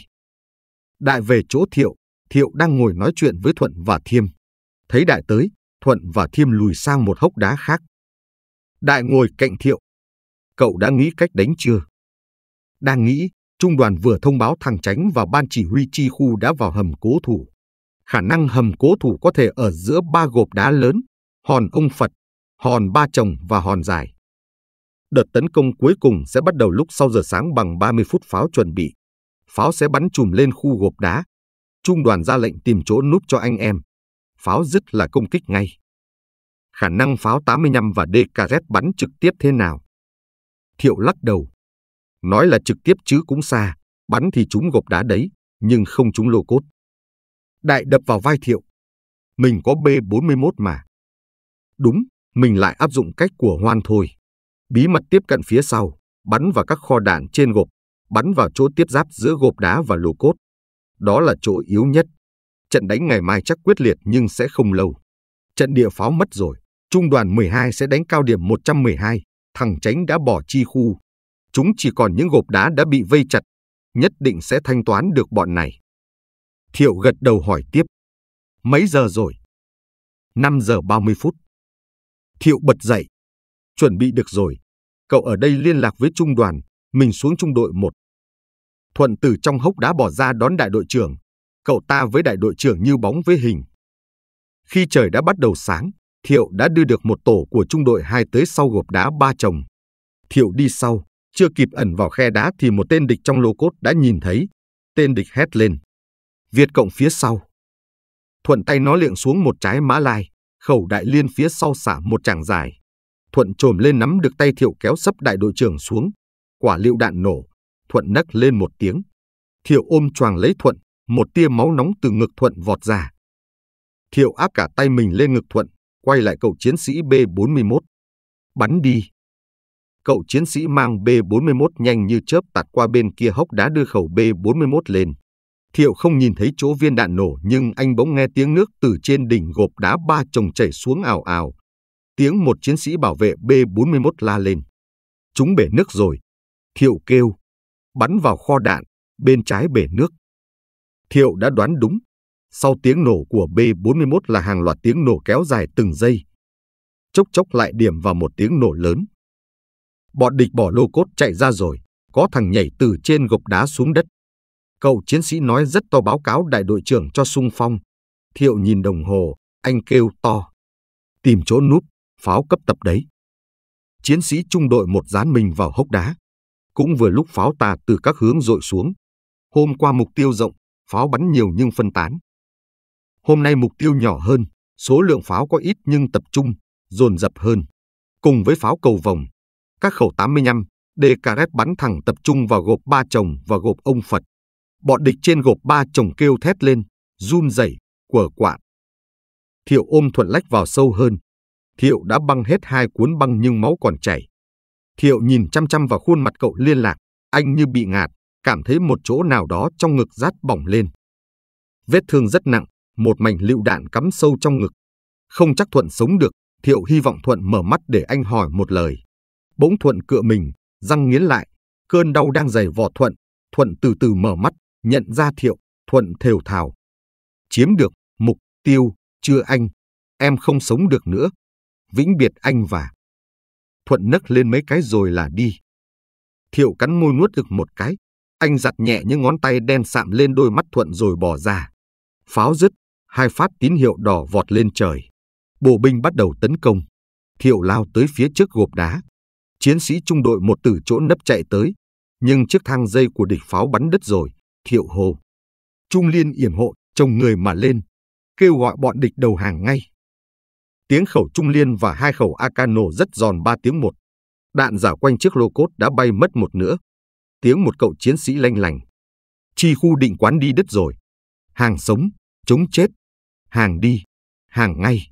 Đại về chỗ Thiệu, Thiệu đang ngồi nói chuyện với Thuận và Thiêm. Thấy đại tới, Thuận và Thiêm lùi sang một hốc đá khác. Đại ngồi cạnh Thiệu. Cậu đã nghĩ cách đánh chưa? Đang nghĩ, trung đoàn vừa thông báo thằng Tránh và ban chỉ huy chi khu đã vào hầm cố thủ khả năng hầm cố thủ có thể ở giữa ba gộp đá lớn, hòn ông Phật, hòn ba chồng và hòn dài. Đợt tấn công cuối cùng sẽ bắt đầu lúc sau giờ sáng bằng 30 phút pháo chuẩn bị. Pháo sẽ bắn chùm lên khu gộp đá. Trung đoàn ra lệnh tìm chỗ núp cho anh em. Pháo dứt là công kích ngay. Khả năng pháo 85 và DKZ bắn trực tiếp thế nào? Thiệu lắc đầu. Nói là trực tiếp chứ cũng xa, bắn thì chúng gộp đá đấy, nhưng không chúng lô cốt đại đập vào vai thiệu. Mình có B41 mà. Đúng, mình lại áp dụng cách của hoan thôi. Bí mật tiếp cận phía sau, bắn vào các kho đạn trên gộp, bắn vào chỗ tiếp giáp giữa gộp đá và lô cốt. Đó là chỗ yếu nhất. Trận đánh ngày mai chắc quyết liệt nhưng sẽ không lâu. Trận địa pháo mất rồi, trung đoàn 12 sẽ đánh cao điểm 112, thằng tránh đã bỏ chi khu. Chúng chỉ còn những gộp đá đã bị vây chặt, nhất định sẽ thanh toán được bọn này. Thiệu gật đầu hỏi tiếp. Mấy giờ rồi? 5 giờ 30 phút. Thiệu bật dậy. Chuẩn bị được rồi. Cậu ở đây liên lạc với trung đoàn, mình xuống trung đội 1. Thuận từ trong hốc đá bỏ ra đón đại đội trưởng. Cậu ta với đại đội trưởng như bóng với hình. Khi trời đã bắt đầu sáng, Thiệu đã đưa được một tổ của trung đội 2 tới sau gộp đá ba chồng. Thiệu đi sau, chưa kịp ẩn vào khe đá thì một tên địch trong lô cốt đã nhìn thấy. Tên địch hét lên. Việt Cộng phía sau. Thuận tay nó liệng xuống một trái mã lai, khẩu đại liên phía sau xả một chàng dài. Thuận trồm lên nắm được tay Thiệu kéo sấp đại đội trưởng xuống. Quả liệu đạn nổ, Thuận nấc lên một tiếng. Thiệu ôm choàng lấy Thuận, một tia máu nóng từ ngực Thuận vọt ra. Thiệu áp cả tay mình lên ngực Thuận, quay lại cậu chiến sĩ B-41. Bắn đi. Cậu chiến sĩ mang B-41 nhanh như chớp tạt qua bên kia hốc đá đưa khẩu B-41 lên. Thiệu không nhìn thấy chỗ viên đạn nổ nhưng anh bỗng nghe tiếng nước từ trên đỉnh gộp đá ba chồng chảy xuống ảo ảo. Tiếng một chiến sĩ bảo vệ B-41 la lên. Chúng bể nước rồi. Thiệu kêu. Bắn vào kho đạn, bên trái bể nước. Thiệu đã đoán đúng. Sau tiếng nổ của B-41 là hàng loạt tiếng nổ kéo dài từng giây. Chốc chốc lại điểm vào một tiếng nổ lớn. Bọn địch bỏ lô cốt chạy ra rồi, có thằng nhảy từ trên gộc đá xuống đất. Cậu chiến sĩ nói rất to báo cáo đại đội trưởng cho sung phong. Thiệu nhìn đồng hồ, anh kêu to. Tìm chỗ núp, pháo cấp tập đấy. Chiến sĩ trung đội một dán mình vào hốc đá. Cũng vừa lúc pháo tà từ các hướng dội xuống. Hôm qua mục tiêu rộng, pháo bắn nhiều nhưng phân tán. Hôm nay mục tiêu nhỏ hơn, số lượng pháo có ít nhưng tập trung, dồn dập hơn. Cùng với pháo cầu vòng, các khẩu 85, DKF bắn thẳng tập trung vào gộp ba chồng và gộp ông Phật. Bọn địch trên gộp ba chồng kêu thét lên, run rẩy, quở quạng. Thiệu ôm thuận lách vào sâu hơn. Thiệu đã băng hết hai cuốn băng nhưng máu còn chảy. Thiệu nhìn chăm chăm vào khuôn mặt cậu liên lạc, anh như bị ngạt, cảm thấy một chỗ nào đó trong ngực rát bỏng lên. Vết thương rất nặng, một mảnh lựu đạn cắm sâu trong ngực. Không chắc Thuận sống được, Thiệu hy vọng Thuận mở mắt để anh hỏi một lời. Bỗng Thuận cựa mình, răng nghiến lại, cơn đau đang dày vò Thuận, Thuận từ từ mở mắt, nhận ra Thiệu, Thuận thều thào. Chiếm được mục tiêu, chưa anh, em không sống được nữa. Vĩnh biệt anh và... Thuận nấc lên mấy cái rồi là đi. Thiệu cắn môi nuốt được một cái. Anh giặt nhẹ những ngón tay đen sạm lên đôi mắt Thuận rồi bỏ ra. Pháo dứt, hai phát tín hiệu đỏ vọt lên trời. Bộ binh bắt đầu tấn công. Thiệu lao tới phía trước gộp đá. Chiến sĩ trung đội một từ chỗ nấp chạy tới, nhưng chiếc thang dây của địch pháo bắn đứt rồi thiệu hồ. Trung Liên yểm hộ, chồng người mà lên, kêu gọi bọn địch đầu hàng ngay. Tiếng khẩu Trung Liên và hai khẩu ak nổ rất giòn ba tiếng một. Đạn giả quanh chiếc lô cốt đã bay mất một nữa Tiếng một cậu chiến sĩ lanh lành. Chi khu định quán đi đất rồi. Hàng sống, chống chết. Hàng đi, hàng ngay.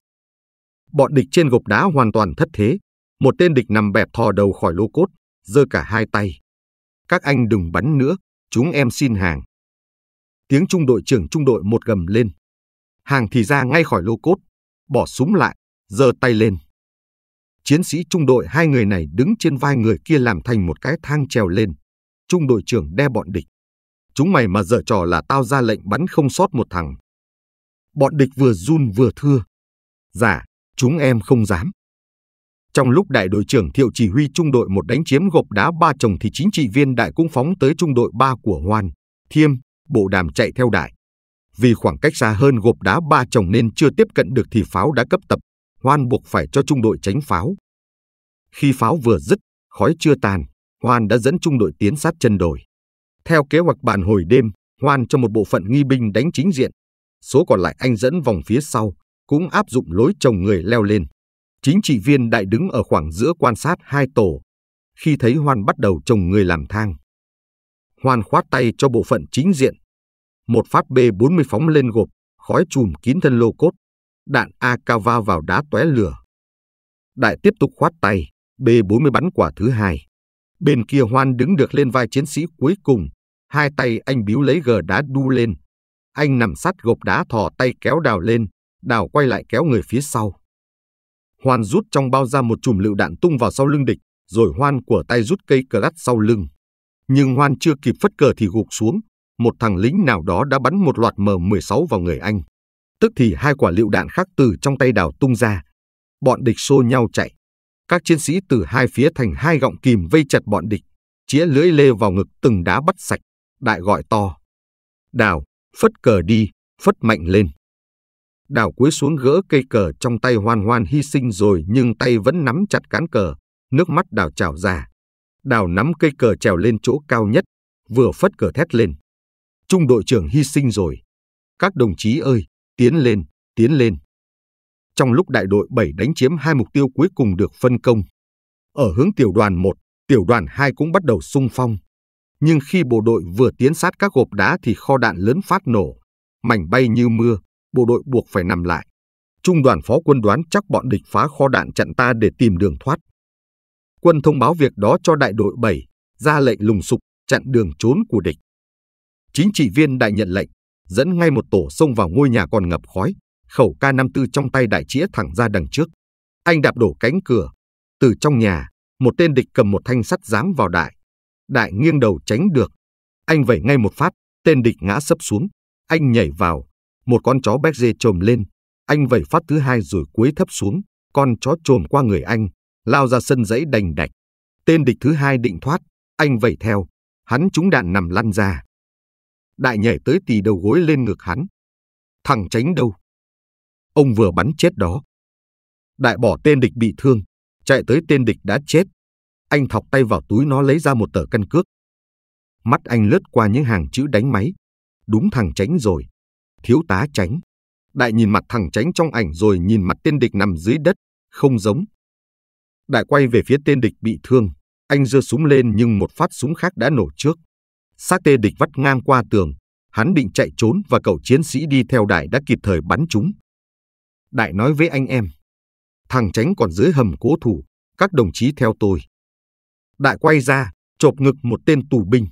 Bọn địch trên gục đá hoàn toàn thất thế. Một tên địch nằm bẹp thò đầu khỏi lô cốt, giơ cả hai tay. Các anh đừng bắn nữa, Chúng em xin hàng. Tiếng trung đội trưởng trung đội một gầm lên. Hàng thì ra ngay khỏi lô cốt, bỏ súng lại, giơ tay lên. Chiến sĩ trung đội hai người này đứng trên vai người kia làm thành một cái thang trèo lên. Trung đội trưởng đe bọn địch. Chúng mày mà dở trò là tao ra lệnh bắn không sót một thằng. Bọn địch vừa run vừa thưa. Dạ, chúng em không dám. Trong lúc đại đội trưởng Thiệu chỉ huy trung đội một đánh chiếm gộp đá ba chồng thì chính trị viên đại cũng phóng tới trung đội ba của Hoan, Thiêm, Bộ Đàm chạy theo đại. Vì khoảng cách xa hơn gộp đá ba chồng nên chưa tiếp cận được thì pháo đã cấp tập, Hoan buộc phải cho trung đội tránh pháo. Khi pháo vừa dứt, khói chưa tàn, Hoan đã dẫn trung đội tiến sát chân đồi. Theo kế hoạch bàn hồi đêm, Hoan cho một bộ phận nghi binh đánh chính diện, số còn lại anh dẫn vòng phía sau, cũng áp dụng lối chồng người leo lên. Chính trị viên đại đứng ở khoảng giữa quan sát hai tổ, khi thấy Hoan bắt đầu trồng người làm thang. Hoan khoát tay cho bộ phận chính diện. Một phát B-40 phóng lên gộp, khói chùm kín thân lô cốt. Đạn Akava vào đá tóe lửa. Đại tiếp tục khoát tay, B-40 bắn quả thứ hai. Bên kia Hoan đứng được lên vai chiến sĩ cuối cùng, hai tay anh biếu lấy gờ đá đu lên. Anh nằm sát gộp đá thò tay kéo đào lên, đào quay lại kéo người phía sau. Hoan rút trong bao ra một chùm lựu đạn tung vào sau lưng địch, rồi Hoan của tay rút cây cờ lát sau lưng. Nhưng Hoan chưa kịp phất cờ thì gục xuống, một thằng lính nào đó đã bắn một loạt M16 vào người anh. Tức thì hai quả lựu đạn khác từ trong tay đào tung ra. Bọn địch xô nhau chạy. Các chiến sĩ từ hai phía thành hai gọng kìm vây chặt bọn địch, chĩa lưỡi lê vào ngực từng đá bắt sạch, đại gọi to. Đào, phất cờ đi, phất mạnh lên đào cuối xuống gỡ cây cờ trong tay hoan hoan hy sinh rồi nhưng tay vẫn nắm chặt cán cờ, nước mắt đào trào ra. Đào nắm cây cờ trèo lên chỗ cao nhất, vừa phất cờ thét lên. Trung đội trưởng hy sinh rồi. Các đồng chí ơi, tiến lên, tiến lên. Trong lúc đại đội 7 đánh chiếm hai mục tiêu cuối cùng được phân công, ở hướng tiểu đoàn 1, tiểu đoàn 2 cũng bắt đầu sung phong. Nhưng khi bộ đội vừa tiến sát các gộp đá thì kho đạn lớn phát nổ, mảnh bay như mưa, bộ đội buộc phải nằm lại. Trung đoàn phó quân đoán chắc bọn địch phá kho đạn chặn ta để tìm đường thoát. Quân thông báo việc đó cho đại đội 7, ra lệnh lùng sục, chặn đường trốn của địch. Chính trị viên đại nhận lệnh, dẫn ngay một tổ xông vào ngôi nhà còn ngập khói, khẩu K54 trong tay đại chĩa thẳng ra đằng trước. Anh đạp đổ cánh cửa. Từ trong nhà, một tên địch cầm một thanh sắt giáng vào đại. Đại nghiêng đầu tránh được. Anh vẩy ngay một phát, tên địch ngã sấp xuống. Anh nhảy vào, một con chó béc dê trồm lên, anh vẩy phát thứ hai rồi cuối thấp xuống, con chó trồm qua người anh, lao ra sân dãy đành đạch. Tên địch thứ hai định thoát, anh vẩy theo, hắn trúng đạn nằm lăn ra. Đại nhảy tới tì đầu gối lên ngực hắn. Thằng tránh đâu? Ông vừa bắn chết đó. Đại bỏ tên địch bị thương, chạy tới tên địch đã chết. Anh thọc tay vào túi nó lấy ra một tờ căn cước. Mắt anh lướt qua những hàng chữ đánh máy. Đúng thằng tránh rồi thiếu tá tránh. Đại nhìn mặt thằng tránh trong ảnh rồi nhìn mặt tên địch nằm dưới đất, không giống. Đại quay về phía tên địch bị thương, anh giơ súng lên nhưng một phát súng khác đã nổ trước. Xác tê địch vắt ngang qua tường, hắn định chạy trốn và cậu chiến sĩ đi theo đại đã kịp thời bắn chúng. Đại nói với anh em, thằng tránh còn dưới hầm cố thủ, các đồng chí theo tôi. Đại quay ra, chộp ngực một tên tù binh.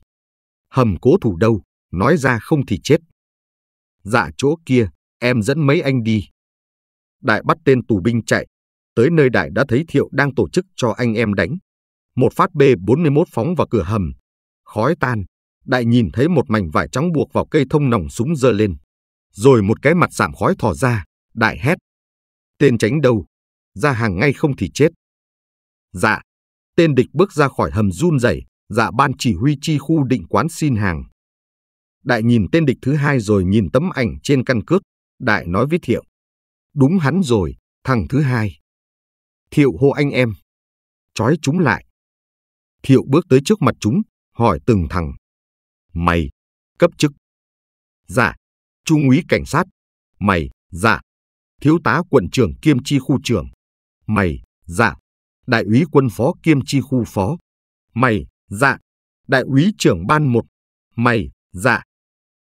Hầm cố thủ đâu, nói ra không thì chết dạ chỗ kia, em dẫn mấy anh đi. Đại bắt tên tù binh chạy, tới nơi Đại đã thấy Thiệu đang tổ chức cho anh em đánh. Một phát B-41 phóng vào cửa hầm, khói tan, Đại nhìn thấy một mảnh vải trắng buộc vào cây thông nòng súng dơ lên. Rồi một cái mặt giảm khói thò ra, Đại hét. Tên tránh đầu, ra hàng ngay không thì chết. Dạ, tên địch bước ra khỏi hầm run rẩy, dạ ban chỉ huy chi khu định quán xin hàng. Đại nhìn tên địch thứ hai rồi nhìn tấm ảnh trên căn cước. Đại nói với Thiệu. Đúng hắn rồi, thằng thứ hai. Thiệu hô anh em. Chói chúng lại. Thiệu bước tới trước mặt chúng, hỏi từng thằng. Mày, cấp chức. Dạ, trung úy cảnh sát. Mày, dạ. Thiếu tá quận trưởng kiêm chi khu trưởng. Mày, dạ. Đại úy quân phó kiêm chi khu phó. Mày, dạ. Đại úy trưởng ban một. Mày, dạ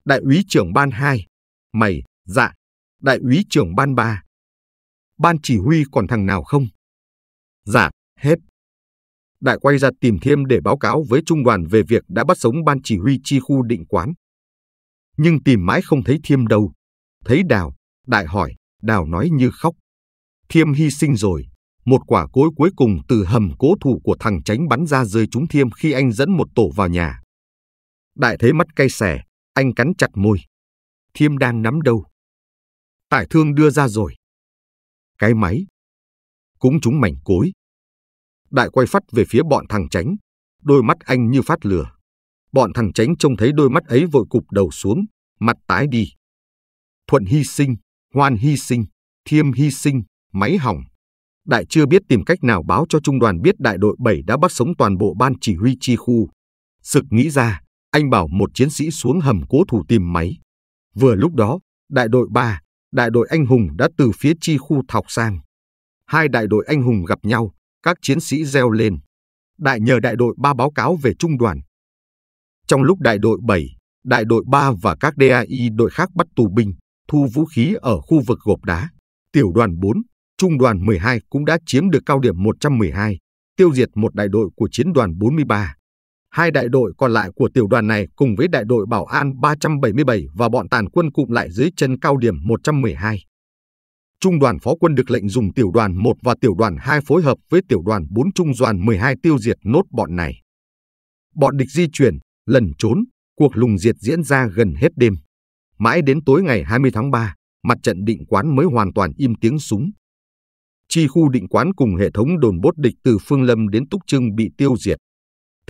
đại úy trưởng ban 2, mày, dạ, đại úy trưởng ban 3. Ban chỉ huy còn thằng nào không? Dạ, hết. Đại quay ra tìm thêm để báo cáo với trung đoàn về việc đã bắt sống ban chỉ huy chi khu định quán. Nhưng tìm mãi không thấy thiêm đâu. Thấy Đào, đại hỏi, Đào nói như khóc. Thiêm hy sinh rồi, một quả cối cuối cùng từ hầm cố thủ của thằng tránh bắn ra rơi trúng thiêm khi anh dẫn một tổ vào nhà. Đại thấy mắt cay xẻ, anh cắn chặt môi. Thiêm đang nắm đâu? Tải thương đưa ra rồi. Cái máy. Cũng chúng mảnh cối. Đại quay phát về phía bọn thằng tránh. Đôi mắt anh như phát lửa. Bọn thằng tránh trông thấy đôi mắt ấy vội cụp đầu xuống, mặt tái đi. Thuận hy sinh, Hoan hy sinh, Thiêm hy sinh, máy hỏng. Đại chưa biết tìm cách nào báo cho trung đoàn biết đại đội 7 đã bắt sống toàn bộ ban chỉ huy chi khu. Sực nghĩ ra, anh bảo một chiến sĩ xuống hầm cố thủ tìm máy. Vừa lúc đó, đại đội 3, đại đội anh hùng đã từ phía chi khu thọc sang. Hai đại đội anh hùng gặp nhau, các chiến sĩ reo lên. Đại nhờ đại đội 3 báo cáo về trung đoàn. Trong lúc đại đội 7, đại đội 3 và các DAI đội khác bắt tù binh, thu vũ khí ở khu vực gộp đá. Tiểu đoàn 4, trung đoàn 12 cũng đã chiếm được cao điểm 112, tiêu diệt một đại đội của chiến đoàn 43. Hai đại đội còn lại của tiểu đoàn này cùng với đại đội bảo an 377 và bọn tàn quân cụm lại dưới chân cao điểm 112. Trung đoàn phó quân được lệnh dùng tiểu đoàn 1 và tiểu đoàn 2 phối hợp với tiểu đoàn 4 trung đoàn 12 tiêu diệt nốt bọn này. Bọn địch di chuyển, lần trốn, cuộc lùng diệt diễn ra gần hết đêm. Mãi đến tối ngày 20 tháng 3, mặt trận định quán mới hoàn toàn im tiếng súng. Chi khu định quán cùng hệ thống đồn bốt địch từ Phương Lâm đến Túc Trưng bị tiêu diệt.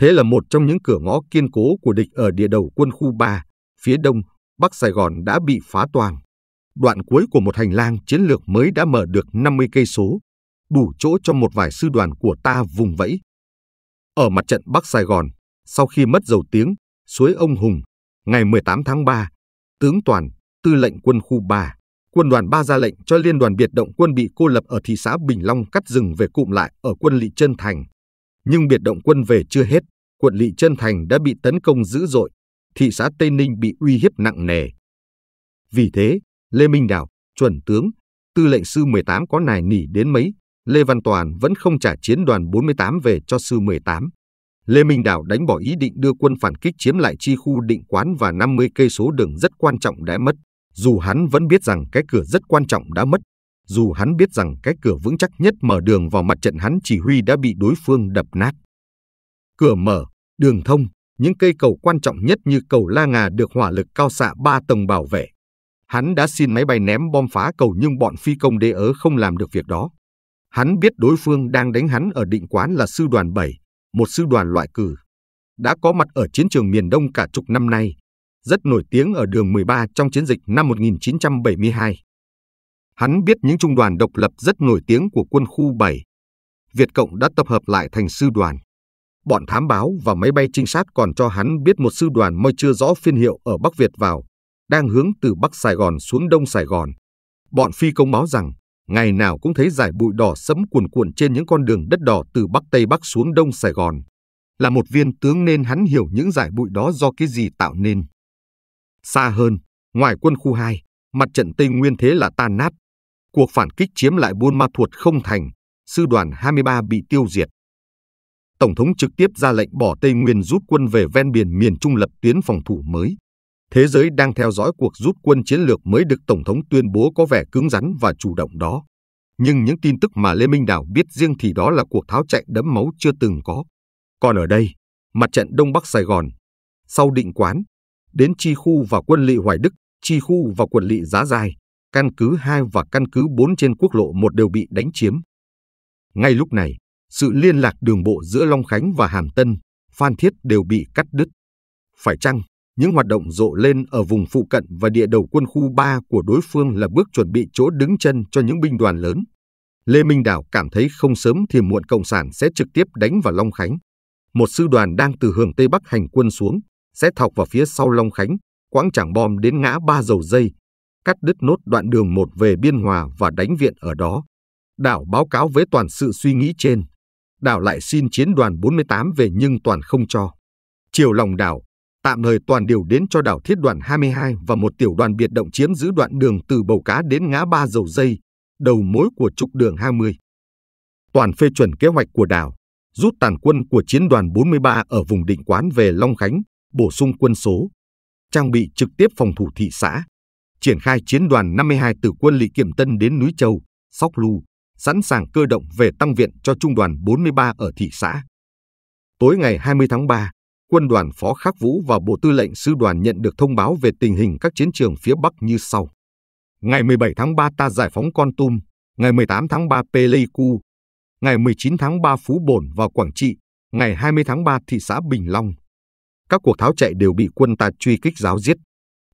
Thế là một trong những cửa ngõ kiên cố của địch ở địa đầu quân khu 3, phía đông, Bắc Sài Gòn đã bị phá toang. Đoạn cuối của một hành lang chiến lược mới đã mở được 50 cây số, đủ chỗ cho một vài sư đoàn của ta vùng vẫy. Ở mặt trận Bắc Sài Gòn, sau khi mất dầu tiếng, suối ông Hùng, ngày 18 tháng 3, tướng Toàn, tư lệnh quân khu 3, quân đoàn 3 ra lệnh cho liên đoàn biệt động quân bị cô lập ở thị xã Bình Long cắt rừng về cụm lại ở quân lỵ Trân Thành. Nhưng biệt động quân về chưa hết quận lỵ Trân thành đã bị tấn công dữ dội, thị xã Tây Ninh bị uy hiếp nặng nề. Vì thế, Lê Minh Đào, chuẩn tướng, tư lệnh sư 18 có nài nỉ đến mấy, Lê Văn Toàn vẫn không trả chiến đoàn 48 về cho sư 18. Lê Minh Đào đánh bỏ ý định đưa quân phản kích chiếm lại chi khu định quán và 50 cây số đường rất quan trọng đã mất, dù hắn vẫn biết rằng cái cửa rất quan trọng đã mất, dù hắn biết rằng cái cửa vững chắc nhất mở đường vào mặt trận hắn chỉ huy đã bị đối phương đập nát. Cửa mở, đường thông, những cây cầu quan trọng nhất như cầu La Ngà được hỏa lực cao xạ 3 tầng bảo vệ. Hắn đã xin máy bay ném bom phá cầu nhưng bọn phi công đế ớ không làm được việc đó. Hắn biết đối phương đang đánh hắn ở định quán là sư đoàn 7, một sư đoàn loại cử. Đã có mặt ở chiến trường miền Đông cả chục năm nay, rất nổi tiếng ở đường 13 trong chiến dịch năm 1972. Hắn biết những trung đoàn độc lập rất nổi tiếng của quân khu 7. Việt Cộng đã tập hợp lại thành sư đoàn bọn thám báo và máy bay trinh sát còn cho hắn biết một sư đoàn mới chưa rõ phiên hiệu ở Bắc Việt vào, đang hướng từ Bắc Sài Gòn xuống Đông Sài Gòn. Bọn phi công báo rằng, ngày nào cũng thấy giải bụi đỏ sẫm cuồn cuộn trên những con đường đất đỏ từ Bắc Tây Bắc xuống Đông Sài Gòn. Là một viên tướng nên hắn hiểu những giải bụi đó do cái gì tạo nên. Xa hơn, ngoài quân khu 2, mặt trận Tây Nguyên thế là tan nát. Cuộc phản kích chiếm lại Buôn Ma Thuột không thành, sư đoàn 23 bị tiêu diệt. Tổng thống trực tiếp ra lệnh bỏ Tây Nguyên rút quân về ven biển miền Trung lập tuyến phòng thủ mới. Thế giới đang theo dõi cuộc rút quân chiến lược mới được Tổng thống tuyên bố có vẻ cứng rắn và chủ động đó. Nhưng những tin tức mà Lê Minh Đảo biết riêng thì đó là cuộc tháo chạy đẫm máu chưa từng có. Còn ở đây, mặt trận Đông Bắc Sài Gòn, sau định quán, đến chi khu và quân lị Hoài Đức, chi khu và quân lị Giá Dài, căn cứ 2 và căn cứ 4 trên quốc lộ 1 đều bị đánh chiếm. Ngay lúc này, sự liên lạc đường bộ giữa Long Khánh và Hàm Tân, Phan Thiết đều bị cắt đứt. Phải chăng, những hoạt động rộ lên ở vùng phụ cận và địa đầu quân khu 3 của đối phương là bước chuẩn bị chỗ đứng chân cho những binh đoàn lớn? Lê Minh Đảo cảm thấy không sớm thì muộn Cộng sản sẽ trực tiếp đánh vào Long Khánh. Một sư đoàn đang từ hướng Tây Bắc hành quân xuống, sẽ thọc vào phía sau Long Khánh, quãng chẳng bom đến ngã ba dầu dây, cắt đứt nốt đoạn đường một về Biên Hòa và đánh viện ở đó. Đảo báo cáo với toàn sự suy nghĩ trên đảo lại xin chiến đoàn 48 về nhưng toàn không cho. Chiều lòng đảo, tạm thời toàn điều đến cho đảo thiết đoàn 22 và một tiểu đoàn biệt động chiếm giữ đoạn đường từ bầu cá đến ngã ba dầu dây, đầu mối của trục đường 20. Toàn phê chuẩn kế hoạch của đảo, rút tàn quân của chiến đoàn 43 ở vùng định quán về Long Khánh, bổ sung quân số, trang bị trực tiếp phòng thủ thị xã, triển khai chiến đoàn 52 từ quân lỵ Kiểm Tân đến núi Châu, Sóc Lu, sẵn sàng cơ động về tăng viện cho trung đoàn 43 ở thị xã. Tối ngày 20 tháng 3, quân đoàn Phó Khắc Vũ và Bộ Tư lệnh Sư đoàn nhận được thông báo về tình hình các chiến trường phía Bắc như sau. Ngày 17 tháng 3 ta giải phóng Con Tum, ngày 18 tháng 3 Pleiku, ngày 19 tháng 3 Phú Bổn và Quảng Trị, ngày 20 tháng 3 thị xã Bình Long. Các cuộc tháo chạy đều bị quân ta truy kích giáo giết.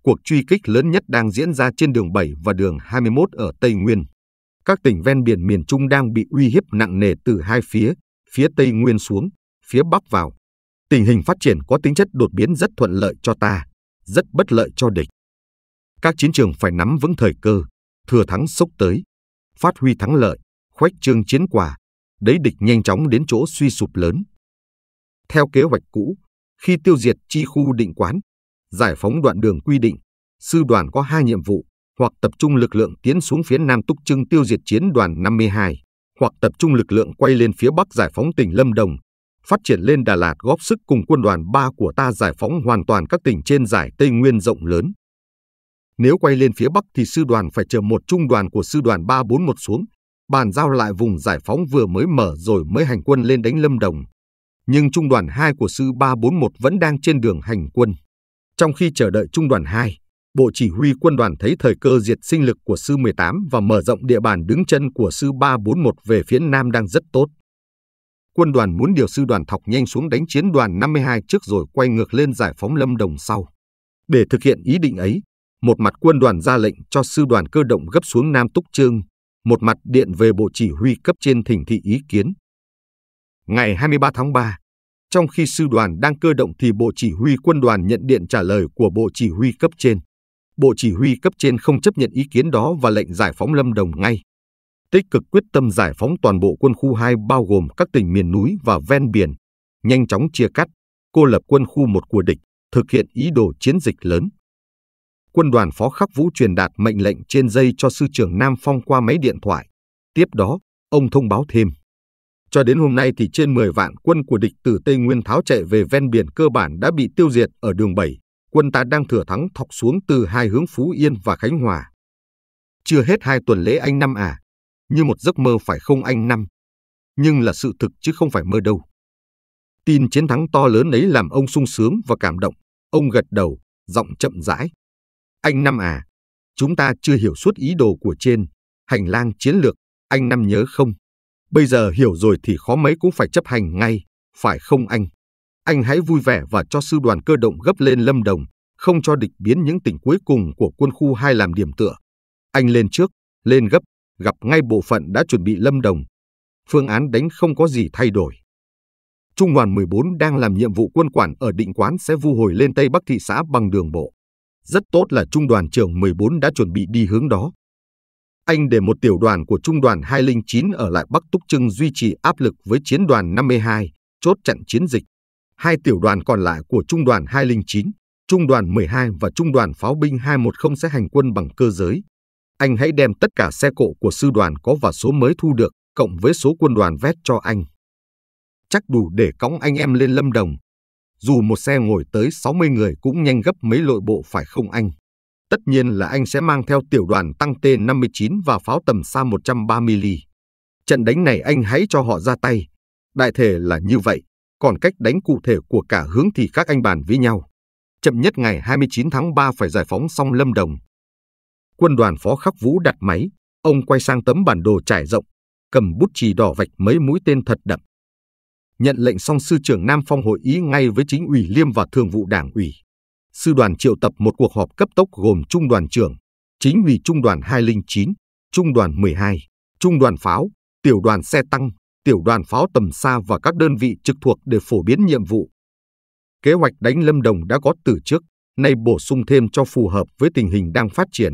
Cuộc truy kích lớn nhất đang diễn ra trên đường 7 và đường 21 ở Tây Nguyên các tỉnh ven biển miền Trung đang bị uy hiếp nặng nề từ hai phía, phía Tây Nguyên xuống, phía Bắc vào. Tình hình phát triển có tính chất đột biến rất thuận lợi cho ta, rất bất lợi cho địch. Các chiến trường phải nắm vững thời cơ, thừa thắng sốc tới, phát huy thắng lợi, khoách trương chiến quả, đẩy địch nhanh chóng đến chỗ suy sụp lớn. Theo kế hoạch cũ, khi tiêu diệt chi khu định quán, giải phóng đoạn đường quy định, sư đoàn có hai nhiệm vụ, hoặc tập trung lực lượng tiến xuống phía Nam Túc Trưng tiêu diệt chiến đoàn 52, hoặc tập trung lực lượng quay lên phía Bắc giải phóng tỉnh Lâm Đồng, phát triển lên Đà Lạt góp sức cùng quân đoàn 3 của ta giải phóng hoàn toàn các tỉnh trên giải Tây Nguyên rộng lớn. Nếu quay lên phía Bắc thì sư đoàn phải chờ một trung đoàn của sư đoàn 341 xuống, bàn giao lại vùng giải phóng vừa mới mở rồi mới hành quân lên đánh Lâm Đồng. Nhưng trung đoàn 2 của sư 341 vẫn đang trên đường hành quân. Trong khi chờ đợi trung đoàn 2, Bộ Chỉ huy quân đoàn thấy thời cơ diệt sinh lực của Sư 18 và mở rộng địa bàn đứng chân của Sư 341 về phía Nam đang rất tốt. Quân đoàn muốn điều Sư đoàn thọc nhanh xuống đánh chiến đoàn 52 trước rồi quay ngược lên giải phóng Lâm Đồng sau. Để thực hiện ý định ấy, một mặt quân đoàn ra lệnh cho Sư đoàn cơ động gấp xuống Nam Túc Trương, một mặt điện về Bộ Chỉ huy cấp trên thỉnh thị ý kiến. Ngày 23 tháng 3, trong khi sư đoàn đang cơ động thì Bộ Chỉ huy quân đoàn nhận điện trả lời của Bộ Chỉ huy cấp trên. Bộ chỉ huy cấp trên không chấp nhận ý kiến đó và lệnh giải phóng Lâm Đồng ngay. Tích cực quyết tâm giải phóng toàn bộ quân khu 2 bao gồm các tỉnh miền núi và ven biển, nhanh chóng chia cắt, cô lập quân khu 1 của địch, thực hiện ý đồ chiến dịch lớn. Quân đoàn phó khắc vũ truyền đạt mệnh lệnh trên dây cho sư trưởng Nam Phong qua máy điện thoại. Tiếp đó, ông thông báo thêm. Cho đến hôm nay thì trên 10 vạn quân của địch từ Tây Nguyên tháo chạy về ven biển cơ bản đã bị tiêu diệt ở đường 7, quân ta đang thừa thắng thọc xuống từ hai hướng Phú Yên và Khánh Hòa. Chưa hết hai tuần lễ anh năm à, như một giấc mơ phải không anh năm, nhưng là sự thực chứ không phải mơ đâu. Tin chiến thắng to lớn ấy làm ông sung sướng và cảm động, ông gật đầu, giọng chậm rãi. Anh năm à, chúng ta chưa hiểu suốt ý đồ của trên, hành lang chiến lược, anh năm nhớ không? Bây giờ hiểu rồi thì khó mấy cũng phải chấp hành ngay, phải không anh? anh hãy vui vẻ và cho sư đoàn cơ động gấp lên Lâm Đồng, không cho địch biến những tỉnh cuối cùng của quân khu 2 làm điểm tựa. Anh lên trước, lên gấp, gặp ngay bộ phận đã chuẩn bị Lâm Đồng. Phương án đánh không có gì thay đổi. Trung đoàn 14 đang làm nhiệm vụ quân quản ở định quán sẽ vu hồi lên Tây Bắc thị xã bằng đường bộ. Rất tốt là trung đoàn trưởng 14 đã chuẩn bị đi hướng đó. Anh để một tiểu đoàn của trung đoàn 209 ở lại Bắc Túc Trưng duy trì áp lực với chiến đoàn 52, chốt chặn chiến dịch hai tiểu đoàn còn lại của Trung đoàn 209, Trung đoàn 12 và Trung đoàn Pháo binh 210 sẽ hành quân bằng cơ giới. Anh hãy đem tất cả xe cộ của sư đoàn có và số mới thu được, cộng với số quân đoàn vét cho anh. Chắc đủ để cõng anh em lên Lâm Đồng. Dù một xe ngồi tới 60 người cũng nhanh gấp mấy lội bộ phải không anh? Tất nhiên là anh sẽ mang theo tiểu đoàn tăng T-59 và pháo tầm xa 130 ly. Trận đánh này anh hãy cho họ ra tay. Đại thể là như vậy còn cách đánh cụ thể của cả hướng thì các anh bàn với nhau. Chậm nhất ngày 29 tháng 3 phải giải phóng xong Lâm Đồng. Quân đoàn phó khắc vũ đặt máy, ông quay sang tấm bản đồ trải rộng, cầm bút chì đỏ vạch mấy mũi tên thật đậm. Nhận lệnh xong sư trưởng Nam Phong hội ý ngay với chính ủy Liêm và thường vụ đảng ủy. Sư đoàn triệu tập một cuộc họp cấp tốc gồm trung đoàn trưởng, chính ủy trung đoàn 209, trung đoàn 12, trung đoàn pháo, tiểu đoàn xe tăng, tiểu đoàn pháo tầm xa và các đơn vị trực thuộc để phổ biến nhiệm vụ. Kế hoạch đánh Lâm Đồng đã có từ trước, nay bổ sung thêm cho phù hợp với tình hình đang phát triển.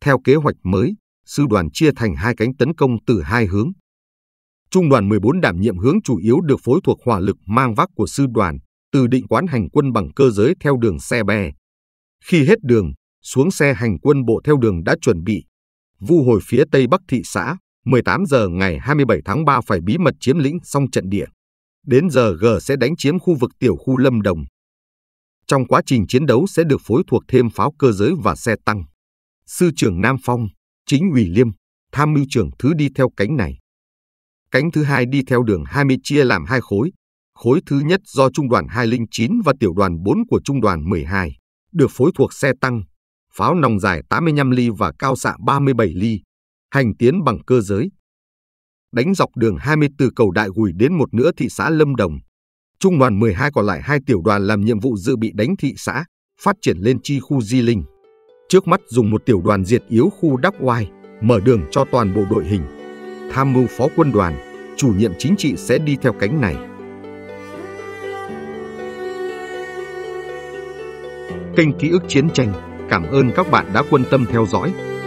Theo kế hoạch mới, sư đoàn chia thành hai cánh tấn công từ hai hướng. Trung đoàn 14 đảm nhiệm hướng chủ yếu được phối thuộc hỏa lực mang vác của sư đoàn, từ định quán hành quân bằng cơ giới theo đường xe bè. Khi hết đường, xuống xe hành quân bộ theo đường đã chuẩn bị, vu hồi phía tây bắc thị xã, 18 giờ ngày 27 tháng 3 phải bí mật chiếm lĩnh xong trận địa. Đến giờ G sẽ đánh chiếm khu vực tiểu khu Lâm Đồng. Trong quá trình chiến đấu sẽ được phối thuộc thêm pháo cơ giới và xe tăng. Sư trưởng Nam Phong, chính ủy Liêm, tham mưu trưởng thứ đi theo cánh này. Cánh thứ hai đi theo đường 20 chia làm hai khối. Khối thứ nhất do Trung đoàn 209 và Tiểu đoàn 4 của Trung đoàn 12, được phối thuộc xe tăng, pháo nòng dài 85 ly và cao xạ 37 ly, hành tiến bằng cơ giới. Đánh dọc đường 24 cầu đại gùi đến một nửa thị xã Lâm Đồng. Trung đoàn 12 còn lại hai tiểu đoàn làm nhiệm vụ dự bị đánh thị xã, phát triển lên chi khu Di Linh. Trước mắt dùng một tiểu đoàn diệt yếu khu Đắc Oai, mở đường cho toàn bộ đội hình. Tham mưu phó quân đoàn, chủ nhiệm chính trị sẽ đi theo cánh này. Kênh Ký ức Chiến tranh, cảm ơn các bạn đã quan tâm theo dõi.